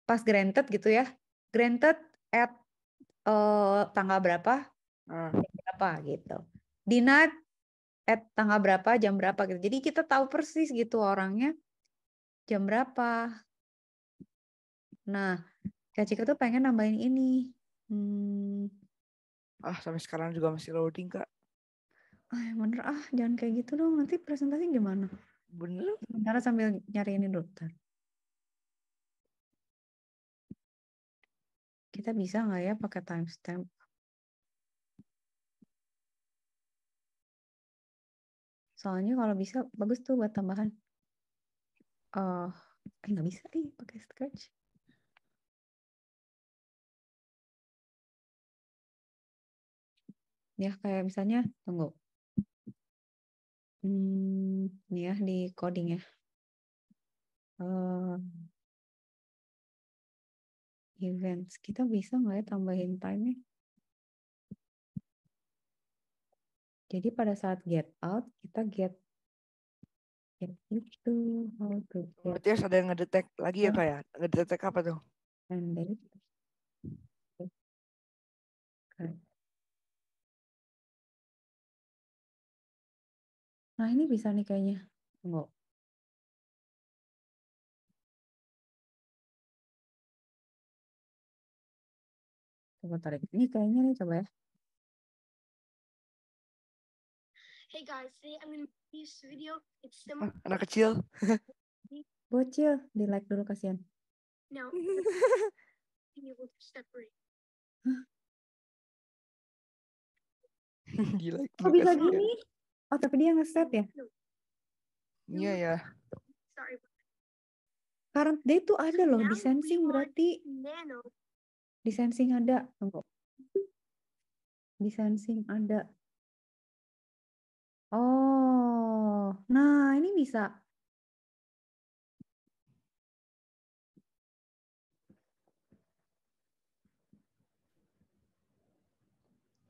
pas granted gitu ya, granted at uh, tanggal berapa, Uh. berapa gitu. Denied at tanggal berapa, jam berapa gitu. Jadi kita tahu persis gitu orangnya jam berapa. Nah, Kak Cika tuh pengen nambahin ini. Hmm. Ah, sampai sekarang juga masih loading, Kak. Ah, ya bener ah, jangan kayak gitu dong. Nanti presentasi gimana? Bener. Sementara sambil nyari ini dokter Kita bisa nggak ya pakai timestamp? Soalnya kalau bisa bagus tuh buat tambahan. Oh, uh, nggak bisa nih pakai scratch Ya kayak misalnya, tunggu. Hmm, nih ya di coding ya. Uh, events kita bisa nggak ya tambahin time nih? Jadi pada saat get out, kita get get itu how to get. Berarti harus ada yang ngedetek lagi ya, Kak ya? Ngedetek apa tuh? And then, Nah ini bisa nih kayaknya. Tunggu. Coba tarik. Ini kayaknya nih coba ya. Hey guys, today I'm gonna make this video. It's the Ah, anak kecil. Bocil, di like dulu kasihan. No. Gila. Kok bisa gini? Oh, tapi dia nge-step ya? Iya, ya. Sorry. Current day tuh ada loh, di sensing berarti. Di sensing ada. Tunggu. Di sensing ada. Oh, nah ini bisa.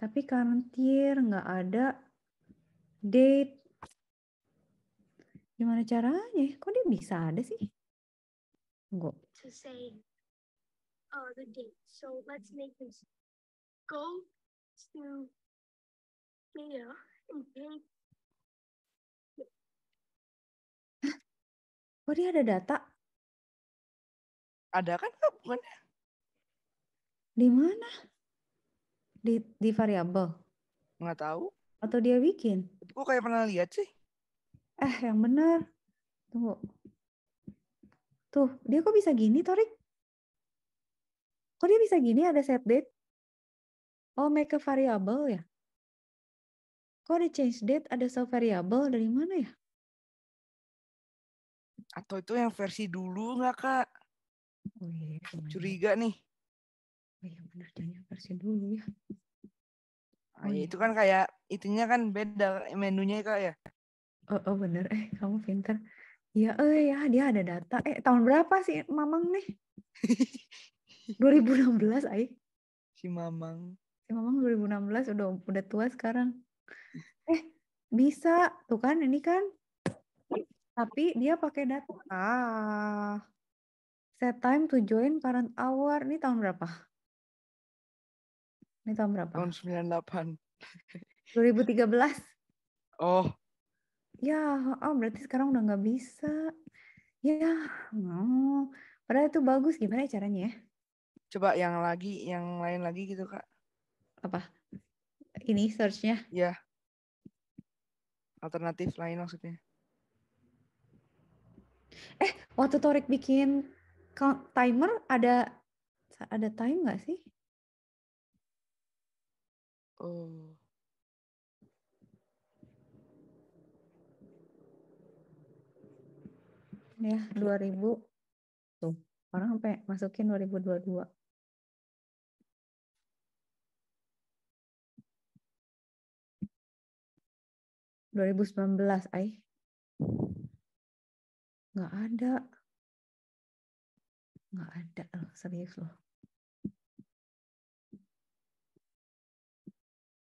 Tapi karantir nggak ada date. Gimana caranya? Kok dia bisa ada sih? Enggak. To say uh, the date. So let's make this go to here and take Oh dia ada data? Ada kan oh, bukannya? Di mana? Di di variabel? Nggak tahu. Atau dia bikin? Gue kayak pernah lihat sih. Eh yang benar. Tunggu. Tuh, dia kok bisa gini, Torik? Kok dia bisa gini ada set date? Oh, make a variable ya? Kok ada change date, ada self variable dari mana ya? Atau itu yang versi dulu nggak kak? Oh iya. iya Curiga nih. Oh iya benar versi dulu ya. Ah, oh, ya, iya. itu kan kayak itunya kan beda menunya kak ya. Oh, oh bener eh kamu pinter. ya eh ya dia ada data. Eh tahun berapa sih Mamang nih? 2016 ay. Si Mamang. Si Mamang 2016 udah udah tua sekarang. Eh bisa tuh kan ini kan tapi dia pakai data. Ah. Set time to join current hour. Ini tahun berapa? Ini tahun berapa? Tahun 98. 2013. Oh. Ya, oh, berarti sekarang udah nggak bisa. Ya, oh. Padahal itu bagus. Gimana ya caranya ya? Coba yang lagi, yang lain lagi gitu, Kak. Apa? Ini searchnya? Ya. Alternatif lain maksudnya. Eh, waktu Torik bikin timer ada ada time nggak sih? Oh. Ya, 2000. Tuh, orang sampai masukin 2022. dua ribu sembilan belas, ay nggak ada nggak ada loh eh, serius loh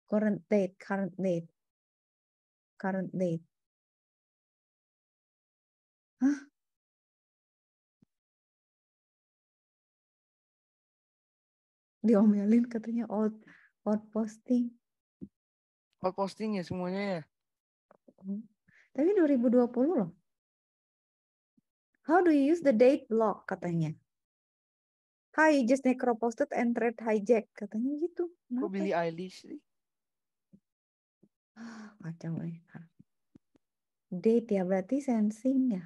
current date current date current date hah diomelin katanya old, old posting Old postingnya semuanya ya hmm. tapi 2020 loh How do you use the date block katanya? Hi, just necroposted and thread hijack katanya gitu. Kok Billie Eilish sih? Ah, kacau ya. Date ya berarti sensing ya.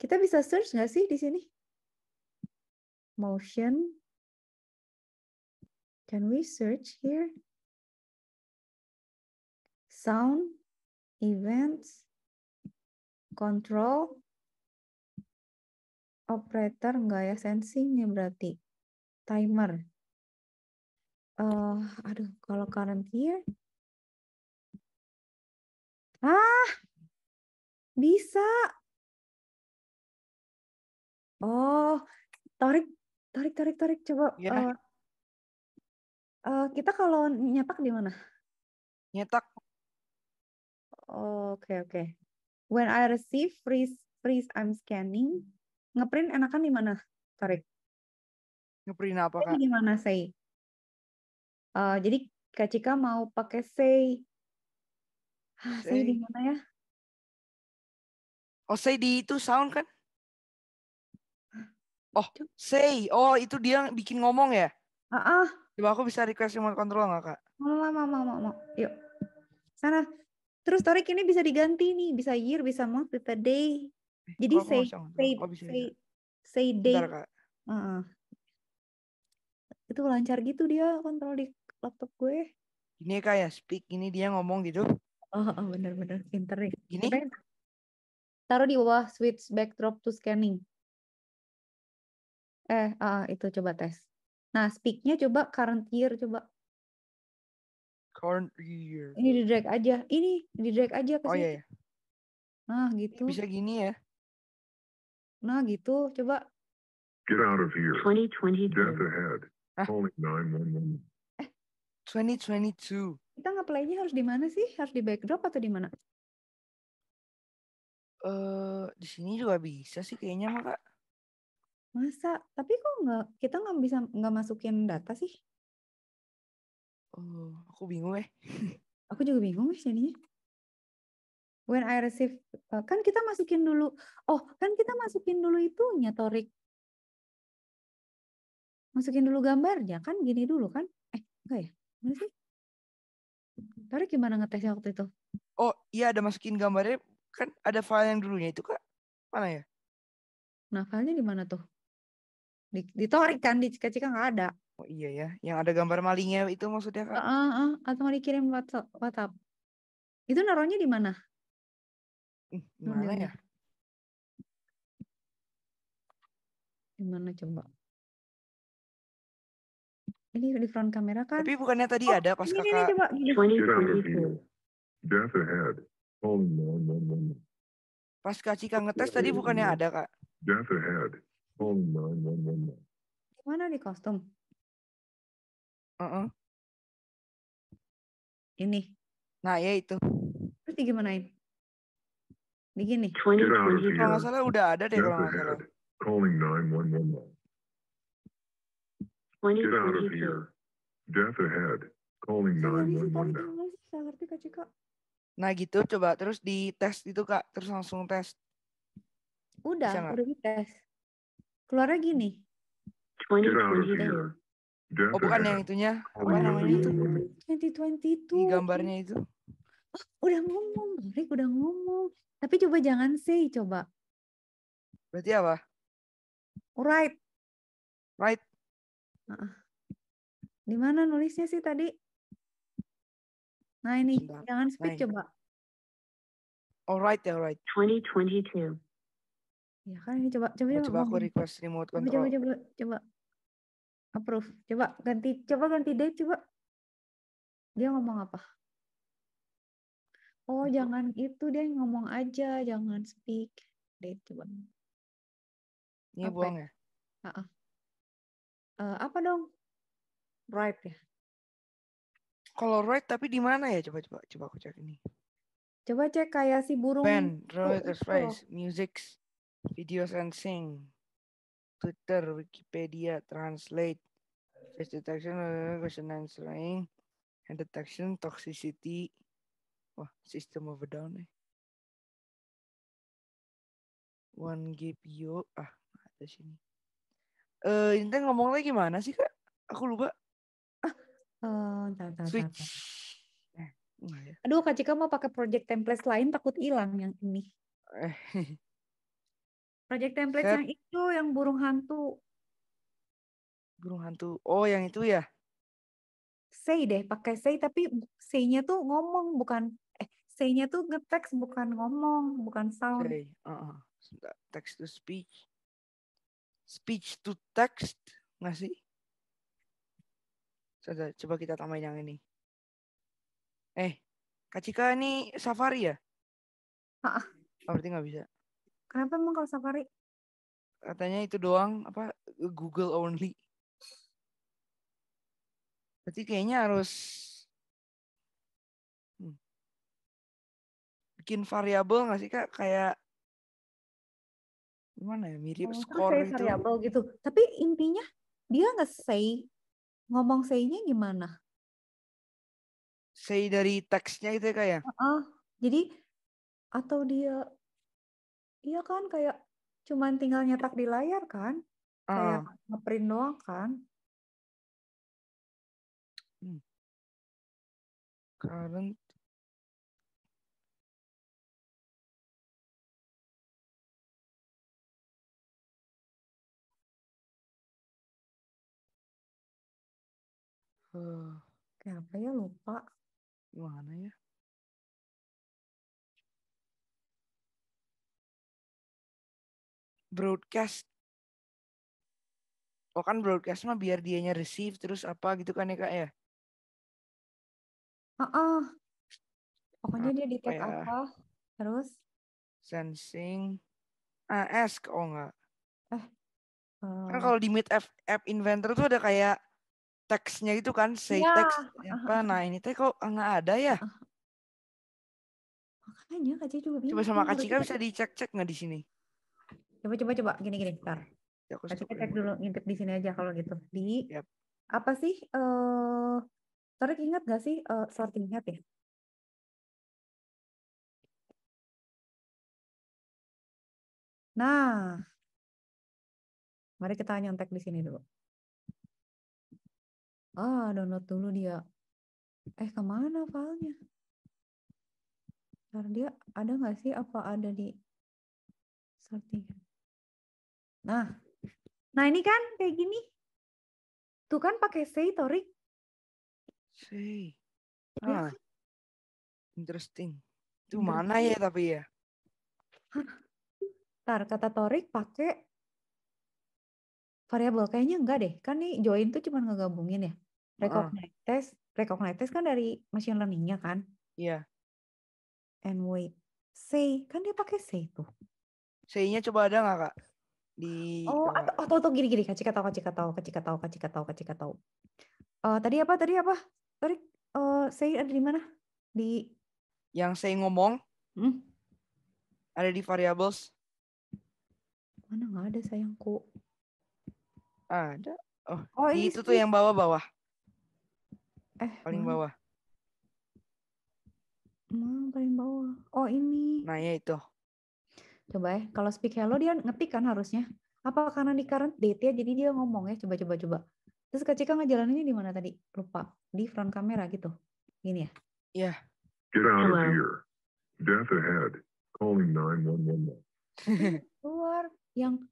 Kita bisa search nggak sih di sini? Motion. Can we search here? Sound, events, control, operator nggak ya sensing ya berarti timer uh, aduh kalau current year ah bisa oh tarik tarik tarik tarik coba ya. uh, uh, kita kalau nyetak di mana nyetak oke oh, oke okay, okay. when I receive freeze freeze I'm scanning Ngeprint enakan di mana, Tarik? Ngeprint apa, Kak? Di mana, Say? Uh, jadi Kak Cika mau pakai Say. say. Ah, say di mana ya? Oh, Say di itu sound kan? Ah, oh, Say. Oh, itu dia bikin ngomong ya? Ah, uh -uh. Coba aku bisa request remote control nggak, Kak? Mau, mau, mau, mau, mau. Yuk. Sana. Terus Torik ini bisa diganti nih, bisa year, bisa month, bisa day. Jadi say, say, say, say day. Uh, itu lancar gitu dia kontrol di laptop gue. Ini kayak speak ini dia ngomong gitu. Oh, oh benar bener pinter nih. Gini? Taruh di bawah switch backdrop to scanning. Eh, uh, itu coba tes. Nah, speaknya coba current year coba. Current year. Ini di drag aja. Ini di drag aja ke sini. Oh iya. Yeah. Nah, gitu. Bisa gini ya nah gitu coba Get out of here. 2022. Ah. Eh, 2022. Kita nge harus di mana sih? Harus di backdrop atau di mana? Eh, uh, di sini juga bisa sih kayaknya, maka Masa? Tapi kok nggak kita nggak bisa nggak masukin data sih? Oh, aku bingung eh. aku juga bingung sih eh, jadinya when I receive eh, kan kita masukin dulu oh kan kita masukin dulu itu torik masukin dulu gambarnya kan gini dulu kan eh enggak ya mana sih torik gimana ngetesnya waktu itu oh iya ada masukin gambarnya kan ada file yang dulunya itu kak mana ya nah filenya di mana tuh di, di torik kan di cika cika nggak ada oh iya ya yang ada gambar malingnya itu maksudnya kak uh, uh. atau mau dikirim WhatsApp WhatsApp itu naruhnya di mana Ih, gimana iya. ya? Gimana coba? Ini di front kamera kan? Tapi bukannya tadi oh, ada pas ini, kakak. Ini coba. Death ahead. Oh, no, Pas Kak Cika ngetes tadi bukannya ada, Kak? Death ahead. Oh, no, no, no, no. Gimana di kostum? Uh -uh. Ini. Nah, ya itu. Terus digimanain? begini kalau nggak salah udah ada deh kalau nggak ya? salah calling 911 get out of here death ahead calling 911 nah gitu coba terus di tes itu kak terus langsung tes udah Bisa udah dites keluarnya gini Get out of here. Death oh bukan ahead. yang itunya apa namanya itu 2022 di gambarnya itu Oh, udah ngomong Rick udah ngomong tapi coba jangan sih coba berarti apa oh, right right uh-uh. di mana nulisnya sih tadi nah ini jangan speak right. coba alright alright 2022 ya iya kan ini coba coba coba, coba aku request remote control coba coba coba, coba approve. Coba ganti, coba ganti date coba. Dia ngomong apa? oh jangan itu deh ngomong aja jangan speak deh coba ini apa buang ya uh -uh. Uh, apa dong right ya kalau right tapi di mana ya coba coba coba aku cek ini coba cek kayak si burung Ben, right oh, right music videos and sing Twitter Wikipedia translate face detection question answering and detection toxicity Wah, System of a Down nih. One Gapio. Ah, ada sini. Eh, uh, Intan ngomong lagi mana sih, Kak? Aku lupa. Ah. Uh, Switch. Tak, eh, tak. Ya. Aduh, Kak Cika mau pakai project template lain takut hilang yang ini. Eh. project template yang itu, yang burung hantu. Burung hantu. Oh, yang itu ya? Say deh, pakai say tapi say-nya tuh ngomong bukan say-nya tuh ngeteks bukan ngomong, bukan sound. Say, uh, uh, text to speech. Speech to text nggak sih? Coba kita tambahin yang ini. Eh, Kak Cika ini safari ya? Uh, berarti nggak bisa. Kenapa emang kalau safari? Katanya itu doang apa Google only. Berarti kayaknya harus bikin variabel nggak sih kak kayak gimana ya mirip oh, skor itu variabel gitu tapi intinya dia nggak say ngomong say gimana say dari teksnya itu ya kayak uh ya? -uh. jadi atau dia iya kan kayak cuman tinggal nyetak di layar kan uh. kayak ah. ngeprint doang kan hmm. current uh, kayak apa ya lupa gimana ya broadcast oh kan broadcast mah biar dianya receive terus apa gitu kan ya kak ya uh -uh. pokoknya dia detect ya? apa terus sensing ah ask oh enggak eh uh. kan kalau di meet app, app inventor tuh ada kayak teksnya itu kan say ya. text apa nah ini teh kok nggak ada ya makanya Kak Cia juga coba sama Kak Cika bisa dicek cek nggak di sini coba coba coba gini gini ntar ya, Kak Cika cek dulu ngintip di sini aja kalau gitu di yep. apa sih eh uh, Tarik ingat gak sih uh, eh, sorting hat ya Nah, mari kita nyontek di sini dulu. Ah, download dulu dia. Eh, kemana filenya? Ntar dia ada nggak sih apa ada di sorting? Nah, nah ini kan kayak gini. Tuh kan pakai say, Torik. Say. Iya ah, kan? interesting. Itu iya mana kan? ya tapi ya? Ntar kata Torik pakai variabel kayaknya enggak deh kan nih join tuh cuma ngegabungin ya Recognize uh. recognize kan dari machine learningnya kan? Iya. Yeah. And wait, say kan dia pakai say tuh. Say-nya coba ada nggak kak? Di Oh, atau atau, atau gini gini kacika tahu kacika tahu kacika tahu kacika tahu kacika tahu. Uh, tadi apa tadi apa? Tadi uh, eh, say ada di mana? Di yang saya ngomong hmm? ada di variables. Mana nggak ada sayangku? Ada. Oh, oh itu tuh yang bawah-bawah eh paling mana? bawah mana paling bawah oh ini nah ya itu coba ya kalau speak hello dia ngetik kan harusnya apa karena di current date ya jadi dia ngomong ya coba coba coba terus Kak Cika ngejalaninnya di mana tadi lupa di front kamera gitu gini ya iya yeah. get out of here death ahead calling 911 keluar yang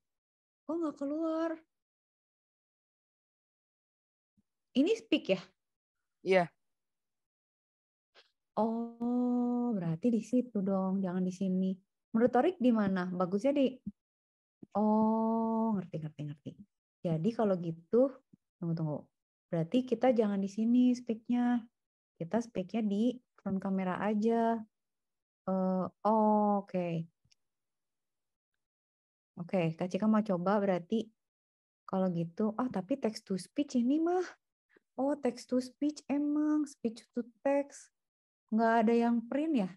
kok nggak keluar ini speak ya Iya. Oh, berarti di situ dong, jangan di sini. Menurut Torik di mana? Bagusnya di Oh, ngerti ngerti ngerti. Jadi kalau gitu tunggu tunggu. Berarti kita jangan di sini speknya. Kita speknya di front kamera aja. Uh, oh, oke. Okay. Oke, okay, Kak Cika mau coba berarti kalau gitu. Oh, tapi text to speech ini mah oh text to speech emang speech to text nggak ada yang print ya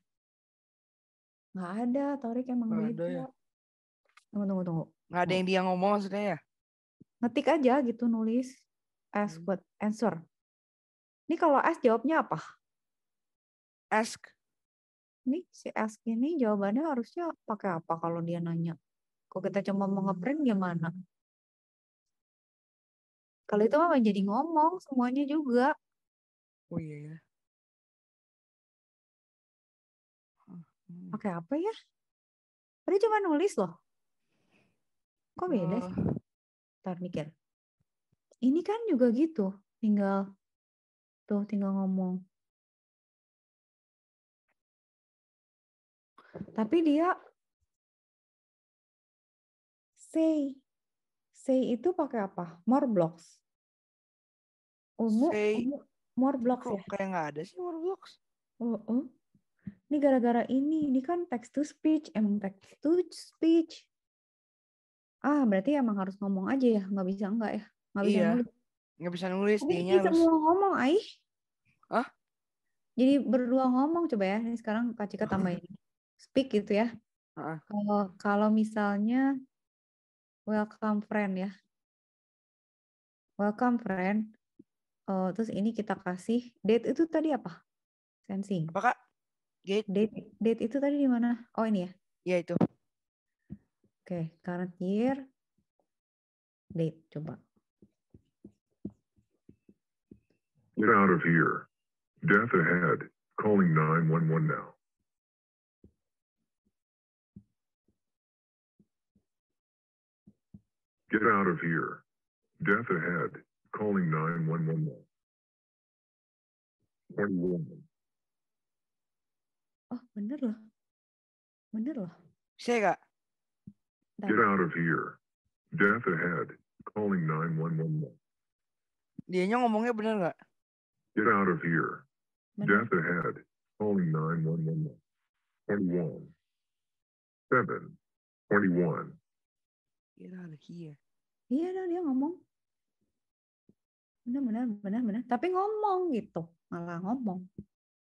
nggak ada Torik emang nggak ada ya. tunggu tunggu tunggu nggak ada yang dia ngomong maksudnya ya ngetik aja gitu nulis ask what hmm. answer ini kalau ask jawabnya apa ask ini si ask ini jawabannya harusnya pakai apa kalau dia nanya kalau kita cuma mau ngeprint gimana kalau itu mah jadi ngomong semuanya juga. Oh iya ya. Pakai apa ya? Tadi cuma nulis loh. Kok beda oh. sih? Ntar mikir. Ini kan juga gitu. Tinggal tuh tinggal ngomong. Tapi dia say Say itu pakai apa? More blocks. Umu, say, umu more blocks kok ya? Kayak nggak ada sih more blocks. Oh, -uh. Ini gara-gara ini, ini kan text to speech, emang text to speech. Ah, berarti emang harus ngomong aja ya, nggak bisa nggak ya? Nggak bisa iya. nulis. Nggak bisa nulis, Tapi ini harus... semua ngomong, Aih. Hah? Jadi berdua ngomong coba ya. Ini sekarang Kak Cika tambahin. Speak gitu ya. Uh -uh. kalau misalnya welcome friend ya. Welcome friend. Oh, terus ini kita kasih date itu tadi apa? Sensing. Apa kak? Date. Date, date itu tadi di mana? Oh ini ya? Iya itu. Oke, okay, current year. Date coba. Get out of here. Death ahead. Calling 911 now. Get out of here. Death ahead. Calling 911. 21. Oh, bener loh. Bener loh. Saya gak? Get out of here. Death ahead. Calling 911. Dianya ngomongnya bener gak? Get out of here. Bener. Death ahead. Calling 911. 21. 7. 21. Get out of here. Iya dong dia ngomong. Benar benar benar benar. Tapi ngomong gitu, malah ngomong.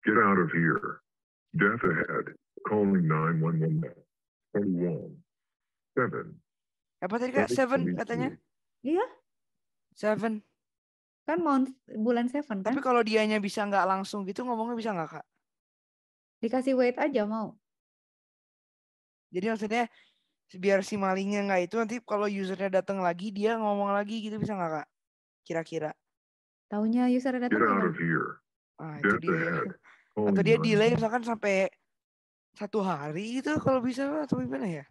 Get out of here. Death ahead. Calling 911 now. Call Seven. Apa tadi kak? Seven katanya? Iya. Seven. Kan mau bulan seven kan? Tapi kalau dianya bisa nggak langsung gitu ngomongnya bisa nggak kak? Dikasih wait aja mau. Jadi maksudnya biar si malingnya nggak itu nanti kalau usernya datang lagi dia ngomong lagi gitu bisa nggak kak kira-kira tahunya user datang Get out Ah, itu dia. Oh, atau dia delay misalkan sampai satu hari gitu kalau bisa atau gimana ya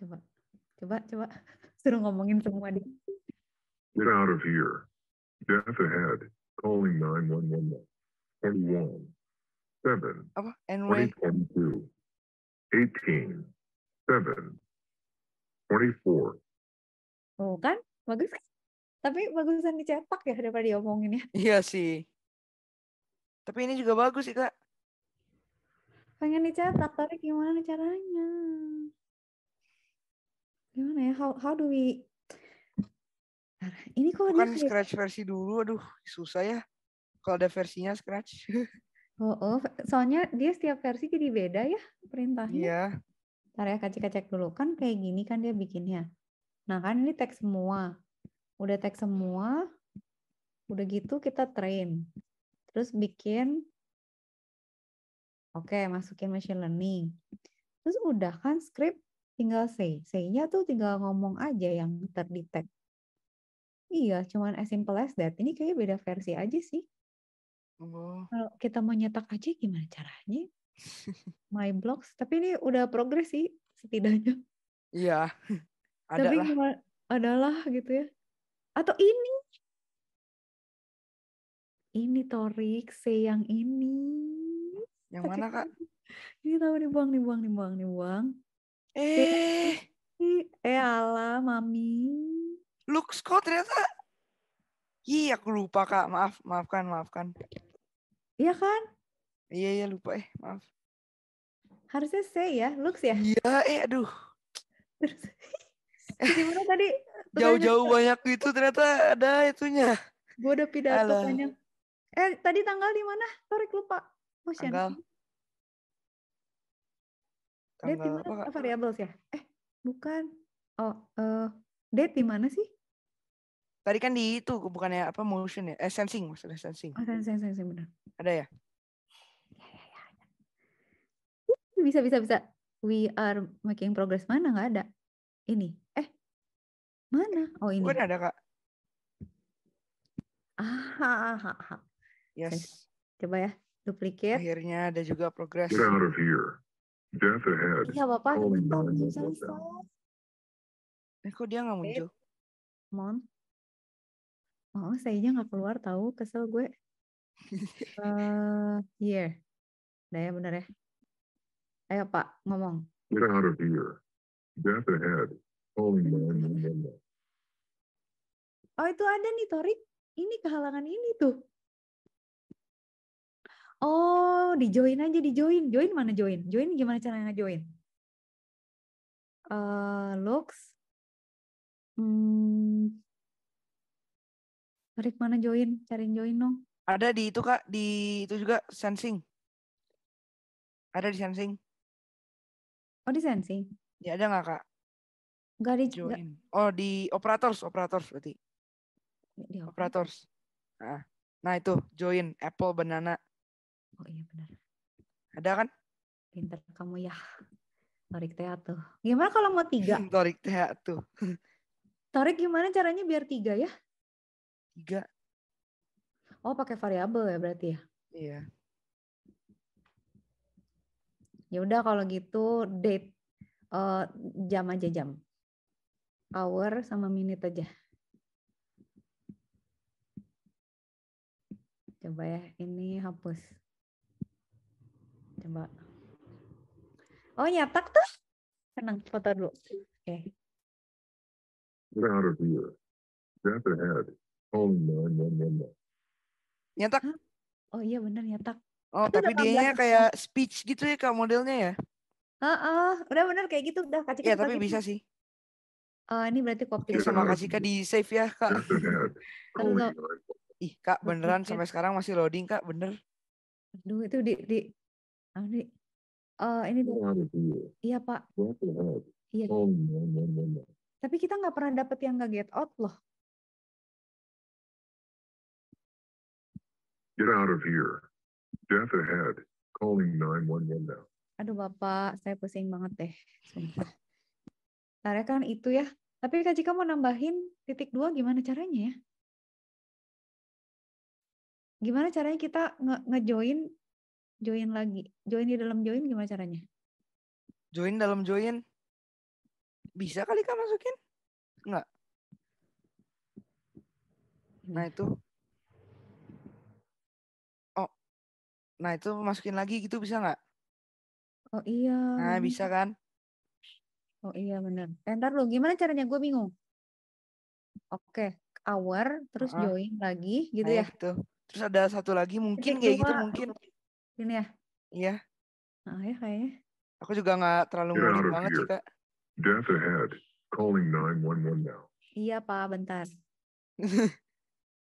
coba coba coba suruh ngomongin semua di Get out of here. Death ahead. Calling 911. 21. 7. Apa? Anyway. two eighteen seven, 24. Oh kan, bagus Tapi bagusan dicetak ya daripada diomongin ya. Iya sih. Tapi ini juga bagus sih, Kak. Pengen dicetak, tapi gimana caranya? Gimana ya? How, how do we... Ini kok Bukan ada... Kan scratch versi dulu, aduh susah ya. Kalau ada versinya scratch. oh, oh, soalnya dia setiap versi jadi beda ya perintahnya. Iya. Ntar ya kacik-kacik dulu. Kan kayak gini kan dia bikinnya. Nah kan ini teks semua. Udah teks semua. Udah gitu kita train. Terus bikin. Oke okay, masukin machine learning. Terus udah kan script tinggal say. Say-nya tuh tinggal ngomong aja yang terdetek. Iya, cuman as simple as that. Ini kayaknya beda versi aja sih. Oh. Kalau kita mau nyetak aja gimana caranya? my blogs tapi ini udah progres sih setidaknya iya tapi adalah, adalah gitu ya atau ini ini Torik se yang ini yang mana kak ini tahu dibuang dibuang dibuang dibuang eh eh ala mami Look Scott ternyata iya aku lupa kak maaf maafkan maafkan iya kan Iya iya lupa eh maaf. Harusnya c ya, lux ya. Iya eh aduh. Terus gimana eh, tadi? Jauh-jauh banyak itu ternyata ada itunya. Gue udah pidato panjang. Eh tadi tanggal di mana? sorry lupa. Motion. Oh, tanggal. Date di mana? Apa, variables ya? Eh bukan. Oh, uh, date di mana sih? Tadi kan di itu bukannya apa motion ya? Eh sensing maksudnya sensing. Oh, sensing sensing benar. Ada ya? bisa bisa bisa we are making progress mana nggak ada ini eh mana oh ini Bukan ada kak ah ah ah, ah. yes coba ya duplikir akhirnya ada juga progress get out of here death ahead iya bapak eh kok dia nggak muncul mon oh saya nggak keluar tahu kesel gue uh, here udah ya bener ya Ayo Pak, ngomong. Get out of here. Death ahead. Calling 911. Oh itu ada nih Torik. Ini kehalangan ini tuh. Oh, di join aja, di join. Join mana join? Join gimana caranya join? Uh, looks. Hmm. Tarik mana join? Cariin join dong. Ada di itu kak, di itu juga sensing. Ada di sensing. Oh di Sensing? Ya ada nggak kak? Gak di join. Gak. Oh di operators, operators berarti. Di operators. Nah, nah itu join Apple Banana. Oh iya benar. Ada kan? Pinter kamu ya. Torik teh tuh. Gimana kalau mau tiga? Torik teh tuh. Torik gimana caranya biar tiga ya? Tiga. Oh pakai variabel ya berarti ya? Iya. Ya udah kalau gitu date uh, jam aja jam. Hour sama menit aja. Coba ya, ini hapus. Coba. Oh nyatak tuh. tenang foto dulu. Oke. Okay. Oh Nyatak. Oh iya benar nyatak. Oh, itu tapi dia kayak speech gitu ya kak modelnya ya? Heeh, uh -uh. udah bener kayak gitu udah kasih. Iya, tapi bisa sih. Uh, ini berarti kopi. Ya, sama kasih kak di save ya kak. Aduh, iya, iya, iya. oh, Ih kak beneran sampai sekarang masih loading kak bener. Aduh itu di di, Ah, di. Uh, ini iya pak. Oh, iya. Tapi kita nggak pernah dapet yang nggak get out loh. Get out of here. Death ahead. Calling 911 now. Aduh Bapak, saya pusing banget deh. Tarik ya kan itu ya. Tapi Kak Jika mau nambahin titik dua gimana caranya ya? Gimana caranya kita nge ngejoin join lagi? Join di dalam join gimana caranya? Join dalam join? Bisa kali Kak masukin? Enggak. Nah itu Nah itu masukin lagi gitu bisa nggak? Oh iya. Nah bisa kan? Oh iya benar. Eh, ntar lu gimana caranya gue bingung. Oke, okay. hour terus uh -huh. join lagi gitu nah, ya. Gitu. Terus ada satu lagi mungkin Jadi, kayak gitu mungkin. Ini ya. Iya. Nah, ya kayaknya. Aku juga nggak terlalu ngulik banget sih kak. Death ahead. Calling 911 now. Iya pak, bentar.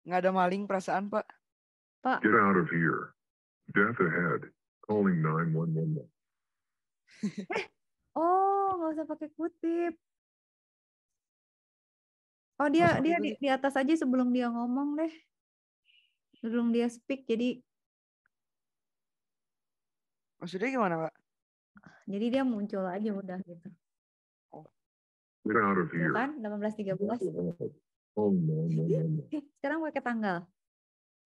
Nggak ada maling perasaan pak. Pak. Get out of here. Death ahead. Calling 911. oh, nggak usah pakai kutip. Oh, dia Masa dia di, di atas aja sebelum dia ngomong deh. Sebelum dia speak jadi Maksudnya gimana, Pak? Jadi dia muncul aja udah gitu. Oh. Get out of here. Bukan 18.13. Oh, no, no, no, no. Sekarang pakai tanggal.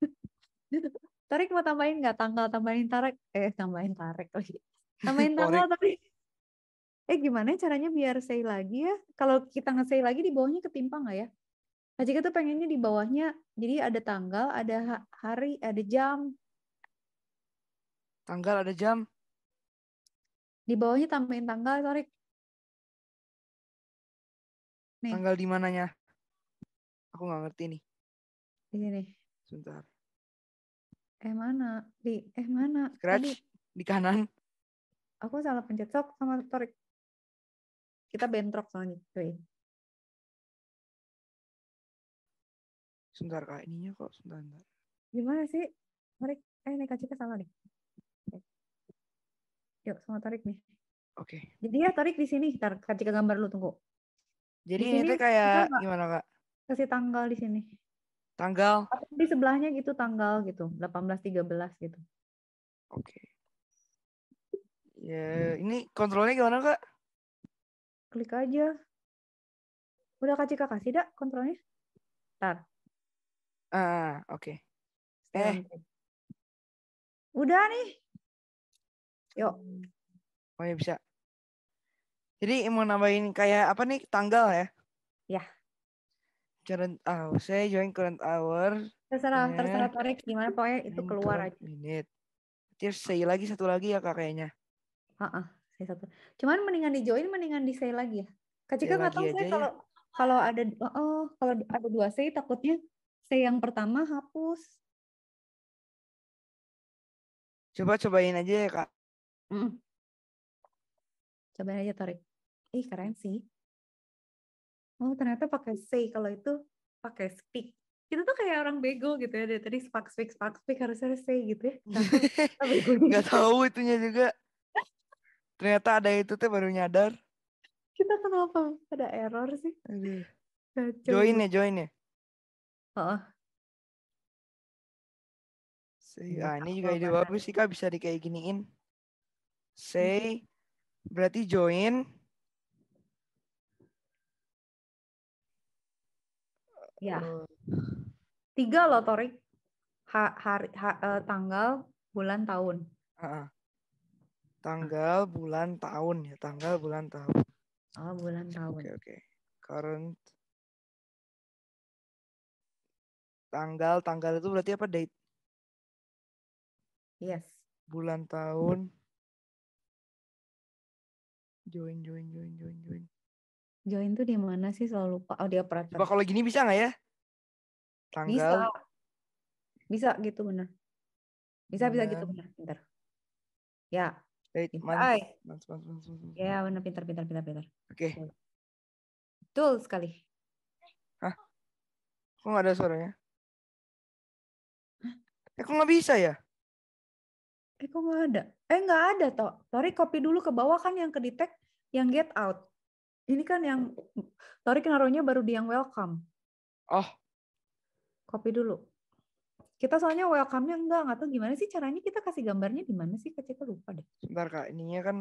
Tarik mau tambahin nggak tanggal tambahin tarik eh tambahin tarik lagi tambahin tanggal tapi eh gimana caranya biar say lagi ya kalau kita nge-say lagi di bawahnya ketimpang nggak ya Nah, jika tuh pengennya di bawahnya, jadi ada tanggal, ada hari, ada jam. Tanggal, ada jam. Di bawahnya tambahin tanggal, Tarik. Nih. Tanggal di mananya? Aku nggak ngerti nih. Ini nih. Sebentar eh mana di eh mana scratch Tadi. di kanan aku salah pencet sok sama torik kita bentrok soalnya cuy sebentar kak ininya kok sebentar, sebentar. gimana sih tarik eh ini kita salah deh. yuk sama tarik nih oke okay. jadi ya tarik di sini tarik ke gambar lu tunggu jadi ini kayak gimana kak kasih tanggal di sini Tanggal? Di sebelahnya gitu tanggal gitu, tiga belas gitu. Oke. Okay. Ya, hmm. ini kontrolnya gimana, Kak? Klik aja. Udah Kak Cika kasih dak kontrolnya? tar Ah, oke. Okay. Eh. Udah nih. Yuk. Oh ya bisa. Jadi mau nambahin kayak apa nih tanggal ya? Ya current hour saya join current hour terserah and, nah, terserah tarik gimana pokoknya itu keluar aja minute terus saya lagi satu lagi ya kak kayaknya ah uh-uh, saya satu cuman mendingan di join mendingan di saya lagi ya kak Cika nggak tahu saya kalau ya. kalau ada oh kalau ada dua saya takutnya saya yang pertama hapus coba cobain aja ya kak mm. cobain aja tarik ih keren sih oh ternyata pakai say kalau itu pakai speak kita tuh kayak orang bego gitu ya dari tadi speak speak speak speak harus harus say gitu ya nggak tahu itunya juga ternyata ada itu tuh baru nyadar kita kenapa ada error sih join ya join ya oh. say ah, ini juga ide bagus sih kak bisa di kayak giniin hmm. say berarti join Ya. Hmm. Tiga loh, Torik. Ha, hari, ha, uh, tanggal, bulan, tahun. tanggal, bulan, tahun ya. Tanggal, bulan, tahun. Oh, bulan, tahun. Oke, okay, oke. Okay. Current. Tanggal, tanggal itu berarti apa? Date. Yes. Bulan, tahun. Join, join, join, join, join join tuh di mana sih selalu lupa oh di operator Coba kalau gini bisa nggak ya tanggal gitu, bisa bisa gitu benar. bisa bisa gitu benar. pinter ya Hai. Ya benar pintar pintar pintar pintar. Oke. Okay. Betul sekali. Hah? Kok nggak ada suaranya? Hah? Eh kok nggak bisa ya? Eh kok nggak ada? Eh nggak ada toh. Sorry kopi dulu ke bawah kan yang ke detect, yang get out ini kan yang Tori naruhnya baru di yang welcome. Oh. Kopi dulu. Kita soalnya welcome-nya enggak, enggak tahu gimana sih caranya kita kasih gambarnya di mana sih, Kak lupa deh. Sebentar Kak, ininya kan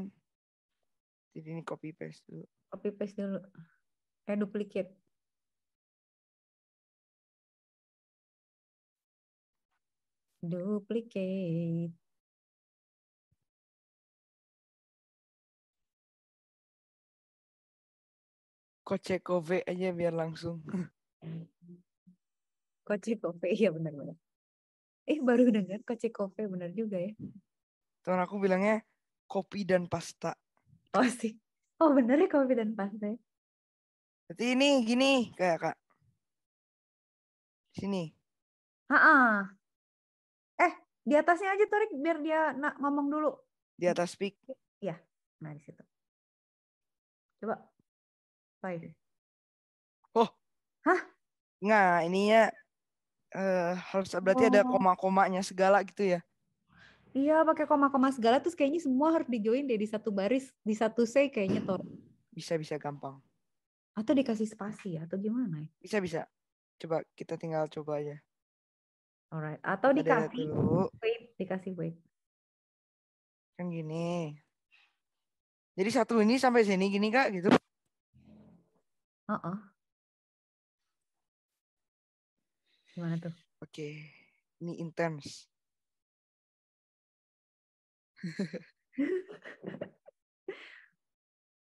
jadi ini copy paste dulu. Copy paste dulu. Eh duplicate. Duplicate. kocek kopi aja biar langsung. kocek kopi iya benar-benar. Eh baru dengar kocek kopi benar juga ya. Tuan aku bilangnya kopi dan pasta. Oh sih. Oh benar ya kopi dan pasta. Ya? Berarti ini gini kayak kak. Sini. Ah. Eh di atasnya aja Torik biar dia nak ngomong dulu. Di atas speak. Iya, nah di situ. Coba Spotify. Oh. Hah? Nggak, ininya uh, harus berarti oh. ada koma-komanya segala gitu ya. Iya, pakai koma-koma segala terus kayaknya semua harus dijoin deh di satu baris, di satu say kayaknya Tor. Bisa bisa gampang. Atau dikasih spasi ya atau gimana ya? Bisa bisa. Coba kita tinggal coba aja. Alright, atau dikasih dulu. wait, dikasih wait. Kan gini. Jadi satu ini sampai sini gini Kak gitu. Oh, oh. Gimana tuh? Oke, okay. ini intens.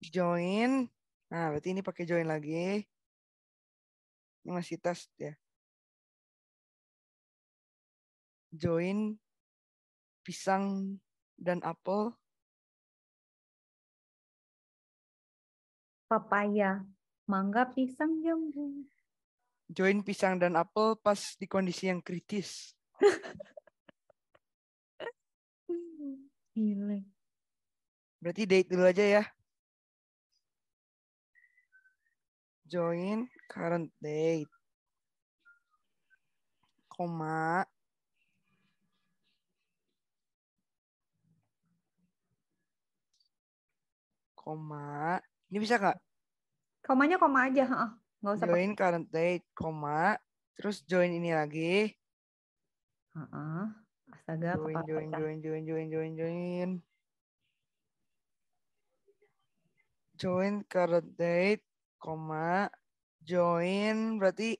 join. Nah, berarti ini pakai join lagi. Ini masih tes ya. Join pisang dan apel. Papaya mangga, pisang, jambu. Join pisang dan apel pas di kondisi yang kritis. Gile. Berarti date dulu aja ya. Join current date. Koma. Koma. Ini bisa gak Komanya koma aja, heeh. Nggak usah join pake. current date, koma, terus join ini lagi. Heeh. Astaga, join, join, join, join, join, join, join. Join current date, koma, join berarti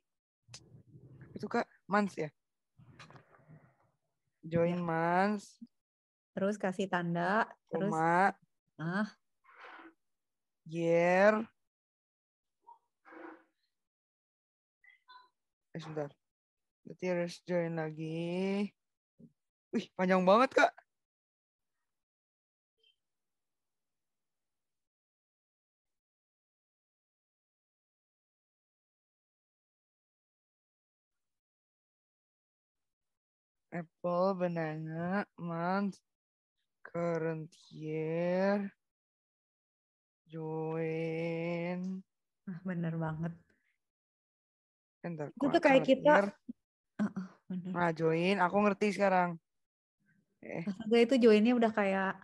itu Kak months ya? Join ya. months. Terus kasih tanda, koma, terus ah year Eh sebentar. Berarti harus join lagi. Wih, panjang banget, Kak. apple, banana, month, current year, join. Ah, bener banget. Bentar, kan itu tuh kayak kita uh, uh, join aku ngerti sekarang eh. gue itu joinnya udah kayak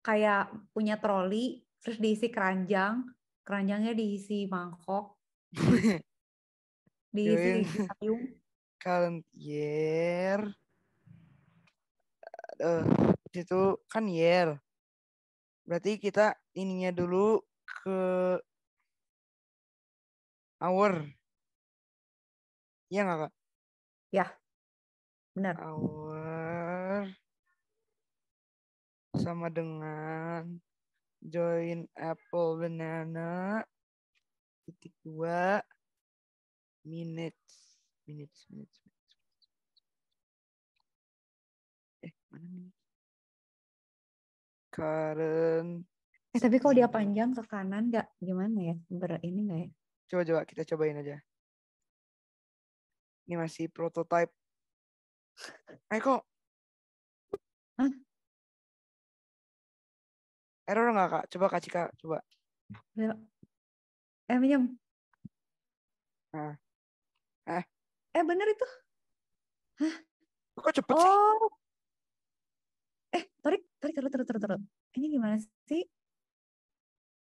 kayak punya troli terus diisi keranjang keranjangnya diisi mangkok diisi sayung current year uh, eh, itu kan year berarti kita ininya dulu ke hour Iya gak kak? Ya, benar. Hour sama dengan join apple banana titik dua minutes minutes minutes minutes, minutes. eh mana nih current eh tapi kalau dia panjang ke kanan nggak gimana ya ber ini nggak ya coba coba kita cobain aja ini masih prototype. kok. Hah? Error nggak kak? Coba kak Cika, coba. Eh minjem. Nah. Eh. Eh bener itu. Hah? Kok cepet oh. sih? Eh, tarik, tarik, tarik, tarik, tarik, tarik. Ini gimana sih?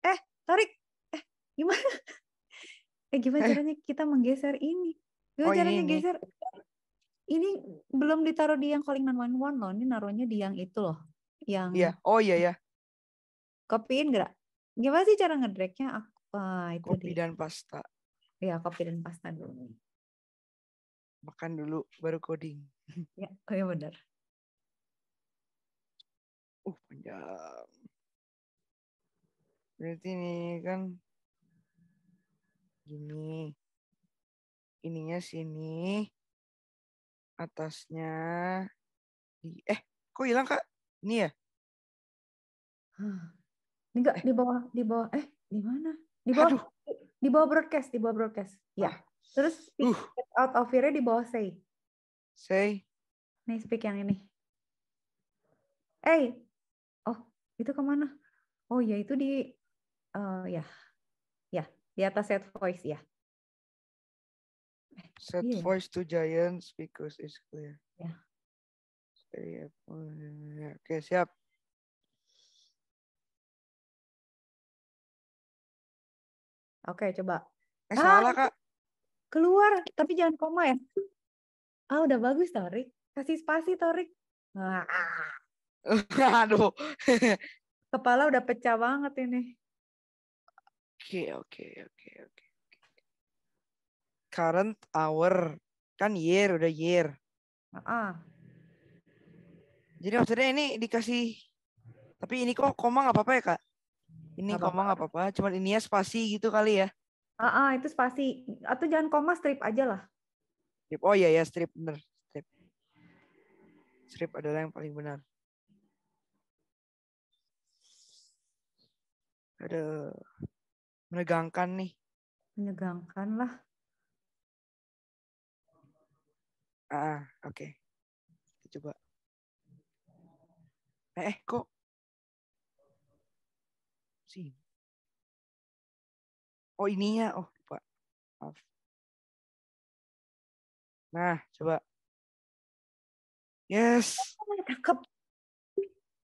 Eh, tarik. Eh, gimana? eh, gimana eh. caranya kita menggeser ini? Gue oh, caranya ini, geser. Ini. belum ditaruh di yang calling 911 loh. Ini naruhnya di yang itu loh. Yang Iya. Yeah. Oh iya yeah, ya. Kopiin gak Gimana sih cara ngedreknya? Aku ah, itu kopi dan pasta. Iya, kopi dan pasta dulu Makan dulu baru coding. ya, oh ya benar. Uh, panjang. Berarti ini kan gini ininya sini atasnya di eh kok hilang kak ini ya ini enggak eh. di bawah di bawah eh di mana di bawah Aduh. di bawah broadcast di bawah broadcast ya ah. terus speak uh. out of here di bawah say say nih speak yang ini eh hey. oh itu kemana oh ya itu di uh, ya ya di atas set voice ya Set yeah. voice to giants because it's clear. Yeah. Ya. Iya, oke, siap. Oke, coba. Eh, ah, salah, Kak. Keluar, tapi jangan koma ya. Ah, udah bagus, Torik. Kasih spasi, Torik. Ah. Aduh. Kepala udah pecah banget ini. Oke, okay, oke, okay, oke, okay, oke current hour kan year udah year. Uh -uh. Jadi maksudnya ini dikasih tapi ini kok koma nggak apa-apa ya kak? Ini gak koma nggak apa-apa, cuman ini ya spasi gitu kali ya? Ah uh -uh, itu spasi atau jangan koma strip aja lah. Strip oh iya ya strip bener strip. Strip adalah yang paling benar. Ada menegangkan nih. Menegangkan lah. Ah, oke. Okay. Coba. Eh, eh kok sih? Oh, ininya. Oh, lupa. Maaf. Nah, coba. Yes. Oh, cakep.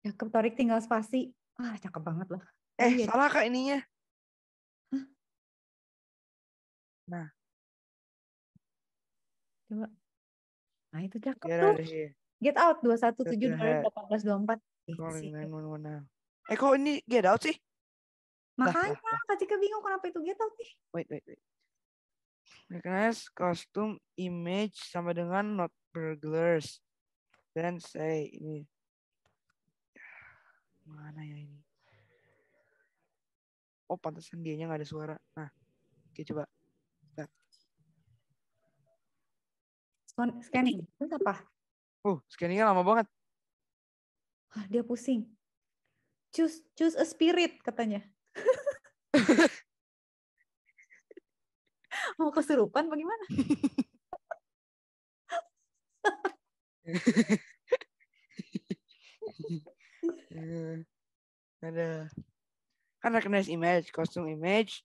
Cakep Torik tinggal spasi. Ah, cakep banget loh. Eh, iya. salah kak ininya. Hah? Nah. Coba. Nah itu cakep Get iya, tuh. Iya. Get Out 217 1824. 2018 Eh kok ini Get Out sih? Makanya tadi kebingung kenapa itu Get Out sih Wait, wait, wait. Recognize kostum image sama dengan not burglars. Dan say ini. Mana ya ini? Oh pantesan dianya nggak ada suara. Nah, oke coba. scanning itu apa uh scanningnya lama banget Wah, dia pusing choose choose a spirit katanya mau kesurupan bagaimana eh, ada kan recognize image, costume image,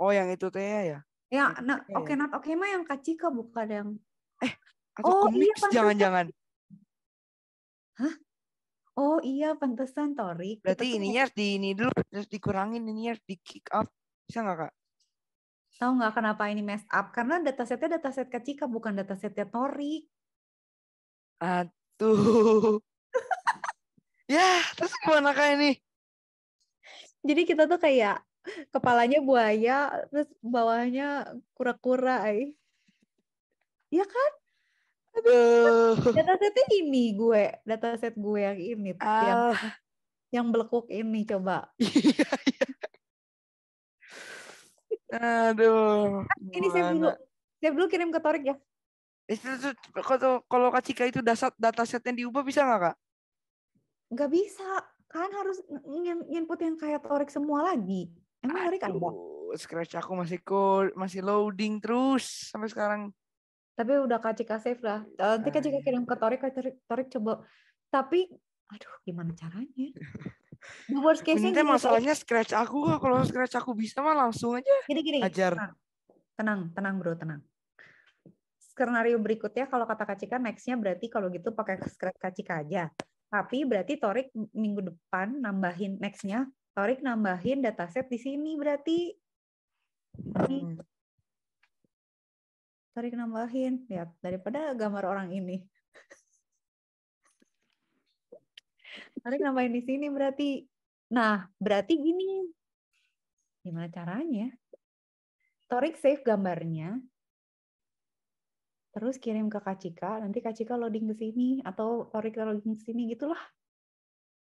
Oh, yang itu teh ya? Ya, nah, ya? oke okay, not oke okay, mah yang kacika bukan yang eh atau oh, komik iya, jangan-jangan. Hah? Oh iya pantesan Tori. Berarti ini ya di ini dulu terus dikurangin ini harus di kick up. Bisa nggak kak? Tahu nggak kenapa ini mess up? Karena datasetnya dataset Kacika bukan datasetnya Tori. Aduh, ya terus gimana kak ini? Jadi kita tuh kayak kepalanya buaya terus bawahnya kura-kura eh. ya kan aduh eh. setnya ini gue data set gue yang ini uh. yang ah. yang belekuk ini coba iya, iya. aduh ini saya dulu saya dulu kirim ke Torik ya kalau eh, kalau Kak Cika itu dasar setnya diubah bisa nggak kak? Nggak bisa, kan harus input yang kayak Torik semua lagi. Emang hari kan? Scratch aku masih cool, masih loading terus sampai sekarang. Tapi udah Kak Cika save lah. Iya. Nanti Kak Cika kirim ke Torik, Torik, Torik coba. Tapi, aduh gimana caranya? The worst case Ini masalahnya scratch aku Kalau scratch aku bisa mah langsung aja gini, gini. ajar. Tenang. tenang, tenang bro, tenang. Skenario berikutnya kalau kata Kacika nextnya berarti kalau gitu pakai scratch Kacika aja. Tapi berarti Torik minggu depan nambahin nextnya Torik nambahin dataset di sini berarti. Ini. Hmm. Torik nambahin, lihat daripada gambar orang ini. Torik nambahin di sini berarti. Nah, berarti gini. Gimana caranya? Torik save gambarnya, terus kirim ke Kak Cika, nanti Kak Cika loading ke sini atau Torik loading ke sini gitulah.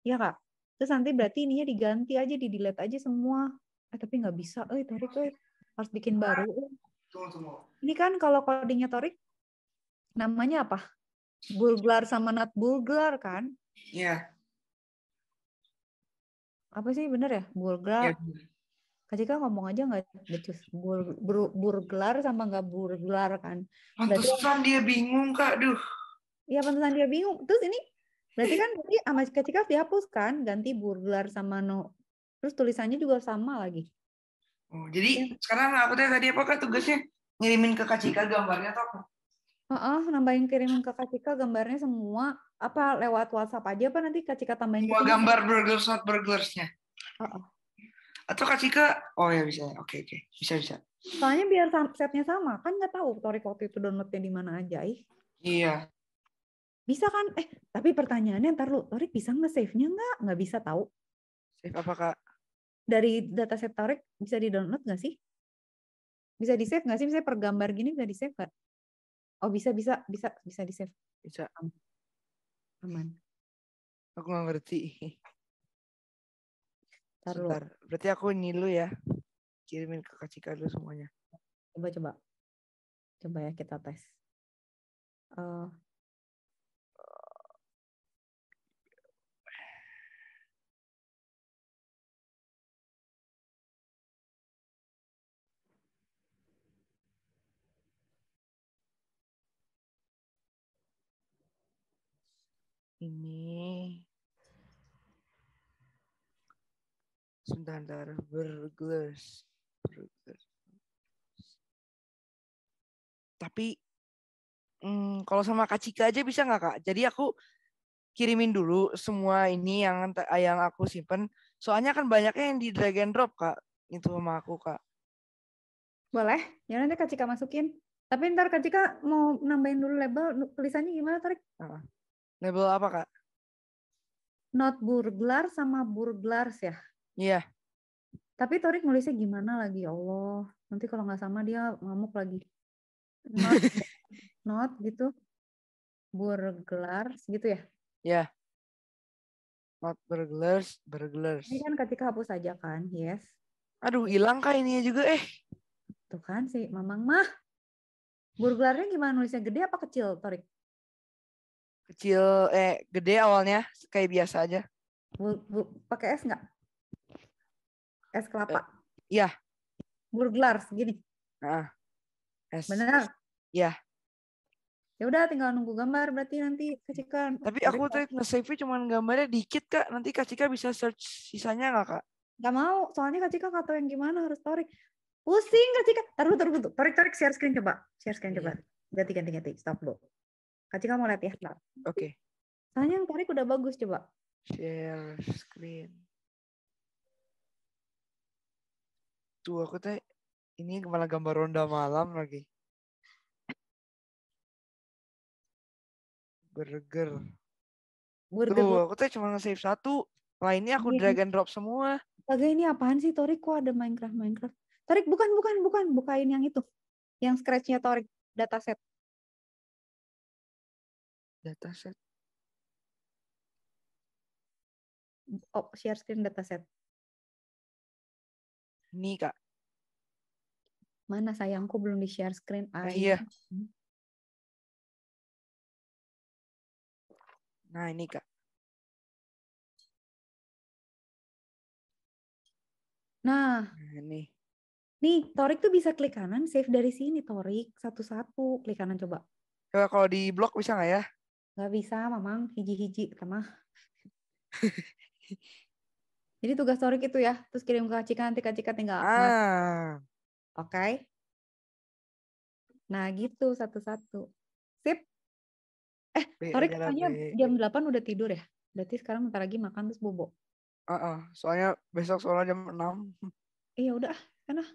Iya, Kak? terus nanti berarti ininya diganti aja di delete aja semua eh, tapi nggak bisa eh torik eh harus bikin baru ini kan kalau codingnya torik, namanya apa bulgar sama not bulgar kan iya yeah. apa sih bener ya bulgar yeah. ngomong aja nggak becus bur, bur, burglar sama nggak burglar kan. pantesan dia bingung kak, duh. Iya pantesan dia bingung. Terus ini Berarti kan tadi sama ketika dihapus kan, ganti burglar sama no. Terus tulisannya juga sama lagi. Oh, jadi ya. sekarang aku tanya tadi apa tugasnya ngirimin ke Kak gambarnya atau apa? Uh -uh, nambahin kirimin ke Kak gambarnya semua apa lewat WhatsApp aja apa nanti Kak Cika tambahin semua gambar burger shot burgersnya. Uh -uh. Atau Kak Cika, oh ya bisa, oke okay, oke, okay. bisa bisa. Soalnya biar setnya sama, kan nggak tahu Tori waktu itu downloadnya di mana aja, ih. Iya. Bisa kan? Eh, tapi pertanyaannya ntar lu, Torik bisa nge-save-nya nggak? Nggak bisa tahu. Save apa, Kak? Dari dataset Torik bisa di-download nggak sih? Bisa di-save nggak sih? Misalnya per gambar gini bisa di-save nggak? Oh, bisa, bisa, bisa, bisa di-save. Bisa. Aman. Aku nggak ngerti. Ntar Bentar. Berarti aku nyilu ya. Kirimin ke Kak Cika dulu semuanya. Coba, coba. Coba ya kita tes. Uh, ini sebentar ntar burglars tapi hmm, kalau sama Kak Cika aja bisa nggak Kak? Jadi aku kirimin dulu semua ini yang yang aku simpen. Soalnya kan banyaknya yang di drag and drop Kak. Itu sama aku Kak. Boleh. Ya nanti Kak Cika masukin. Tapi ntar Kak Cika mau nambahin dulu label tulisannya gimana Tarik? Uh, Label apa, Kak? Not burglar sama burglars ya? Iya. Yeah. Tapi Torik nulisnya gimana lagi? Ya Allah. Nanti kalau nggak sama dia ngamuk lagi. Not, not gitu. Burglars gitu ya? Iya. Yeah. Not burglars, burglars. Ini kan ketika hapus aja kan, yes. Aduh, hilang kah ini juga eh. Tuh kan sih, Mamang mah. Burglarnya gimana nulisnya? Gede apa kecil, Torik? kecil eh gede awalnya kayak biasa aja. Bu, bu, pakai es nggak? Es kelapa. Eh, iya. ya. Burglar segini. Nah, es. Benar. Iya. Ya udah tinggal nunggu gambar berarti nanti Kacika. Tapi aku tadi nge-save cuma gambarnya dikit Kak. Nanti Kacika bisa search sisanya nggak Kak? Nggak mau, soalnya Kacika nggak tahu yang gimana harus tarik. Pusing Kacika. Taruh, taruh, taruh. Tarik, tarik, share screen coba. Share screen coba. Iya. Ganti, ganti, ganti. Stop dulu. Nanti kamu lihat ya. Nah, oke. Okay. Soalnya yang tarik udah bagus coba. Share screen. Tuh aku teh ini malah gambar ronda malam lagi. Burger. Burger. Tuh, aku teh cuma nge-save satu. Lainnya aku iya. drag and drop semua. Kagak ini apaan sih Torik? Kok ada Minecraft Minecraft? Torik bukan bukan bukan bukain yang itu. Yang scratchnya Tori Torik dataset. Dataset. Oh, share screen dataset. Ini, Kak. Mana sayangku belum di share screen. Ah, nah, iya. Nah, ini, Kak. Nah, nah ini. Nih, Torik tuh bisa klik kanan, save dari sini, Torik. Satu-satu, klik kanan coba. Coba kalau di blog bisa nggak ya? nggak bisa mamang hiji-hiji mah jadi tugas torik itu ya terus kirim ke Cika nanti Kak Cika tinggal ah. oke okay. nah gitu satu-satu sip eh torik katanya jam 8 udah tidur ya berarti sekarang bentar lagi makan terus bobo uh -uh. soalnya besok sholat jam 6 iya udah karena ah.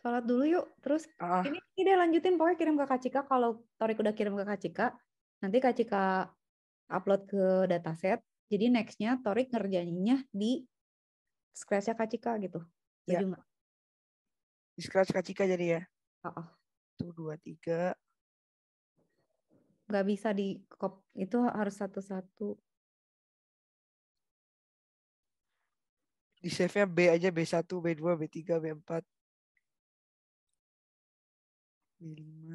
sholat dulu yuk terus uh ini, ini deh lanjutin pokoknya kirim ke Kak Cika kalau Torik udah kirim ke Kak Cika Nanti Kak Cika upload ke dataset, jadi nextnya Torik ngerjainnya di scratch-nya Kak Cika gitu. Ya. Juga. Di scratch Kak Cika jadi ya? Oh, oh. Satu, dua, tiga. Gak bisa di kop itu harus satu-satu. Di save-nya B aja, B1, B2, B3, B4. B5.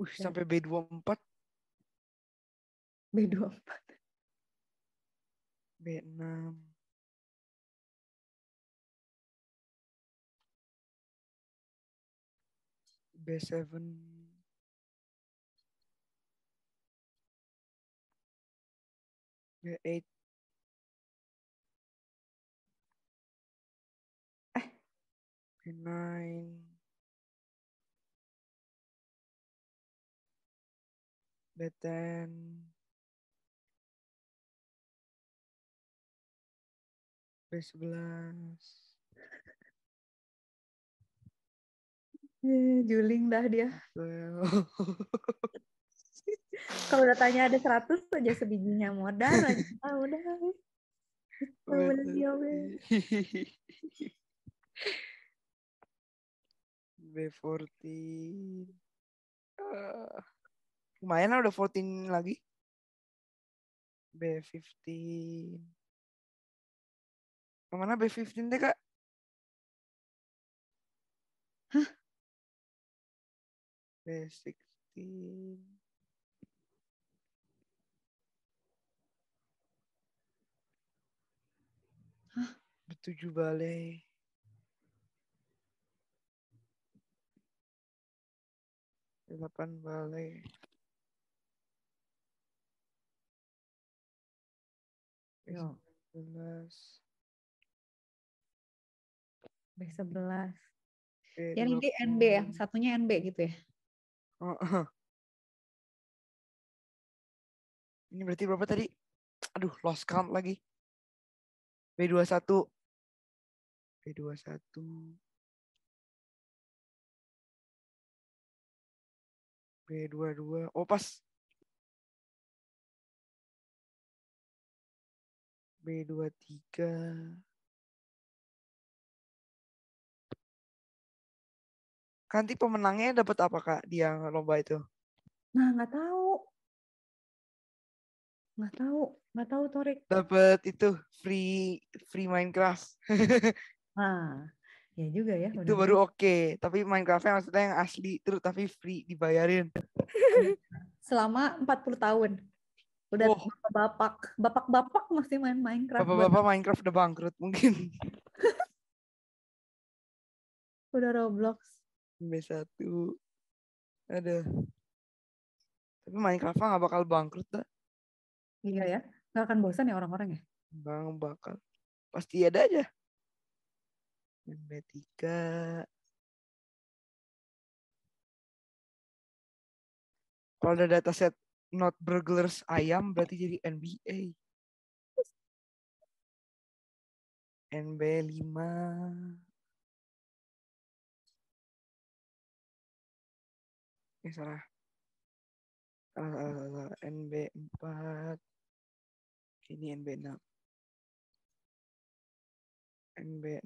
Uh, sampai B24. B Nam Việt Nam B7 B8 B9 B10 b sebelas, ya, juling dah dia. Kalau udah tanya ada 100 aja sebijinya modal Ah, udah. Udah b 40 ah, lumayan lah udah 14 lagi. B15. Kemana B15 deh kak? Hah? B16. Hah? B7 balai. delapan balai. Ya. 11. B11. b 11 Yang ini NB ya, satunya NB gitu ya. Oh, uh. Ini berarti berapa tadi? Aduh, lost count lagi. B21. B21. B22. Oh, pas. B23. Nanti pemenangnya dapat apa kak dia yang lomba itu? Nah nggak tahu, nggak tahu, nggak tahu Torik. Dapat itu free free Minecraft. nah, ya juga ya. Itu baru oke, okay. tapi Minecraftnya maksudnya yang asli terus tapi free dibayarin. Selama 40 tahun udah oh. bapak bapak bapak masih main Minecraft bapak bapak Minecraft udah bangkrut mungkin udah Roblox B1 ada tapi Minecraft nggak bakal bangkrut dah iya ya nggak akan bosan ya orang-orang ya bang bakal pasti ada aja B3 kalau ada dataset not burglars ayam berarti jadi NBA NB 5 eh salah salah salah salah, NB 4 ini NB 6 NB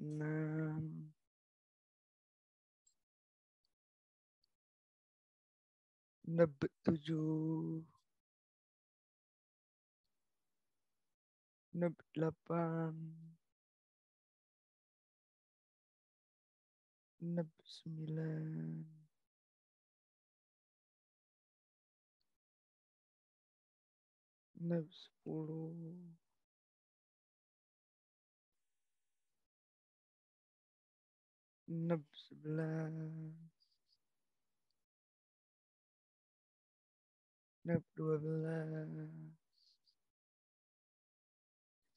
6 NB 7 NB 8 NB 9 6, 10. Enam, sebelas. Enam, dua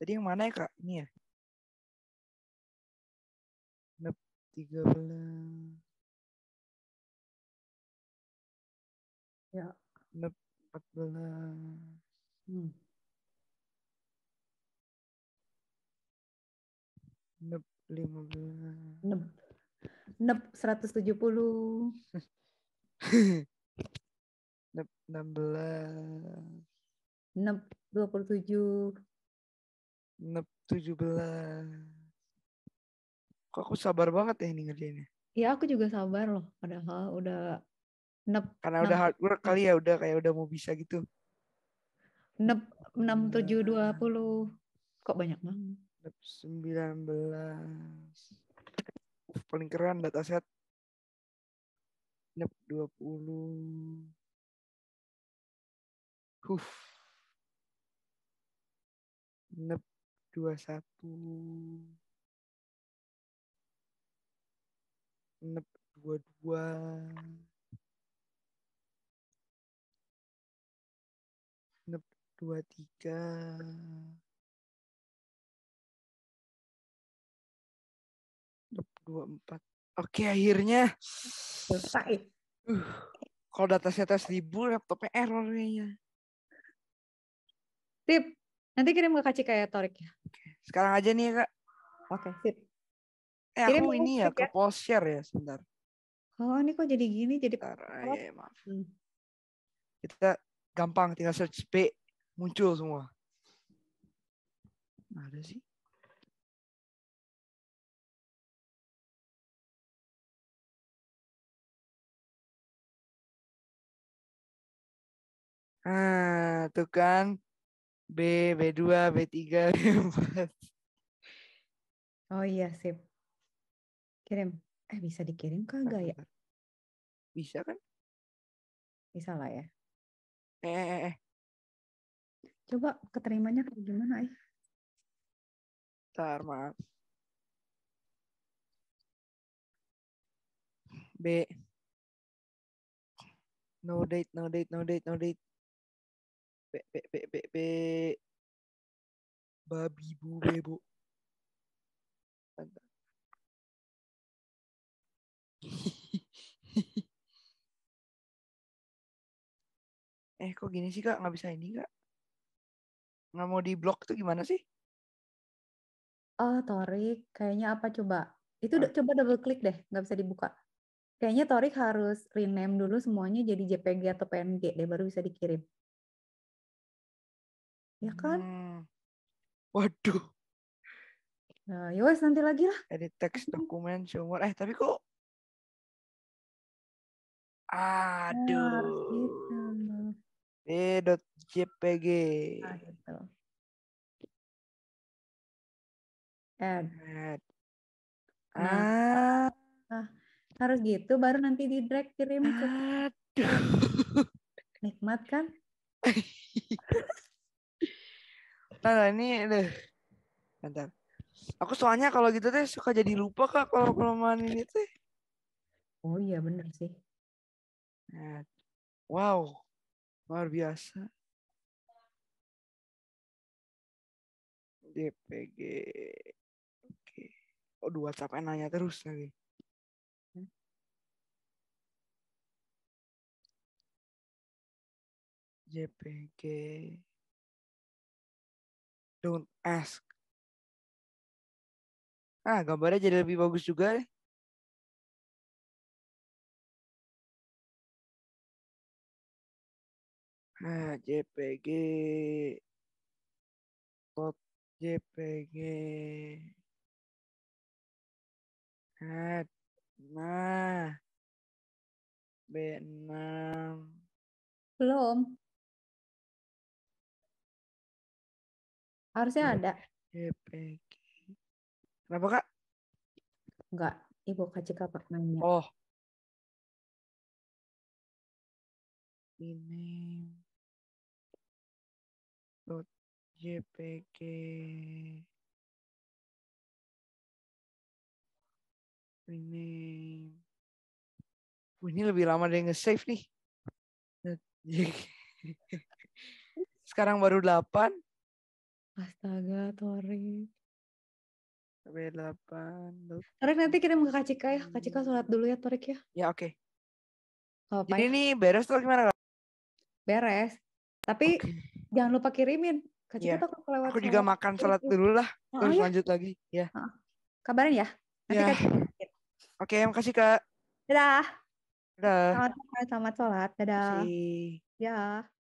Tadi yang mana ya, Kak? Ini ya? Enam, tiga Ya. Enam, empat Hmm. Nep, 15. Nep. enam 170. Nep 16. puluh 27. Nep 17. Kok aku sabar banget ya ini ngerjainnya? Iya, aku juga sabar loh. Padahal udah nep. Karena nep. udah hard work kali ya, udah kayak udah mau bisa gitu enam tujuh dua puluh kok banyak banget sembilan belas paling keren data set 20. dua puluh huf 21. dua satu dua dua dua, tiga. Dua, empat. Oke, akhirnya. Selesai. Uh, kalau data saya tes ribu, laptopnya error kayaknya. Tip, nanti kirim ke kacik kayak Torik. Ya. Sekarang aja nih, ya, Kak. Oke, sip. Eh, kirim aku ini ya, ya, ke post share ya, sebentar. Oh, ini kok jadi gini, jadi... parah ya, maaf. Hmm. Kita gampang, tinggal search P muncul semua. Ada sih. Ah, tuh kan. B, B2, B3, B4. Oh iya, sip. Kirim. Eh, bisa dikirim kagak ya? Bisa kan? Bisa lah ya. Eh, eh, eh. eh. Coba keterimanya kayak gimana, Ih? Bentar, maaf. B. No date, no date, no date, no date. B, B, B, B, B. Babi bu, bebo. eh kok gini sih kak nggak bisa ini kak nggak mau di blok tuh gimana sih? Oh, eh, Torik, kayaknya apa coba? Itu ah. coba double klik deh, nggak bisa dibuka. Kayaknya Torik harus rename dulu semuanya jadi JPG atau PNG deh, baru bisa dikirim. Ya kan? Hmm. Waduh. Nah, yowes ya nanti lagi lah. Edit teks dokumen sumber. Eh, tapi kok nah, Aduh. Nah, p.jpg nah, gitu. add add nah, ah. ah. harus gitu baru nanti di drag kirim ke Aduh. nikmat kan Tunggu, ini deh. Bentar. Aku soalnya kalau gitu teh suka jadi lupa kak kalau kelemahan ini teh. Oh iya bener sih. Wow, Luar biasa. DPG. Oke. Oh, dua capek nanya terus lagi. JPG. Don't ask. Ah, gambarnya jadi lebih bagus juga. Deh. JPG. kok JPG. Ah, nah. B6. Belum. Harusnya ada. JPG. Kenapa, Kak? Enggak. Ibu kak Pak nanya. Oh. Ini JPG Ini. ini lebih lama dari nge-save nih. Sekarang baru 8. Astaga, Torik. Sampai 8. nanti nanti kirim ke Kak ya. Kak Cika sholat dulu ya, Torik ya. Ya, oke. Okay. Oh, Jadi ini beres atau gimana? Beres. Tapi okay. jangan lupa kirimin Kak Cita yeah. takut kelewat. Aku juga makan salad dulu lah, oh, terus oh, lanjut ya? lagi. Ya. Yeah. Oh. Kabarin ya. Nanti yeah. Kak. Oke, okay, makasih Kak. Dadah. Dadah. Selamat, selamat sholat. Dadah. Kasih. Ya.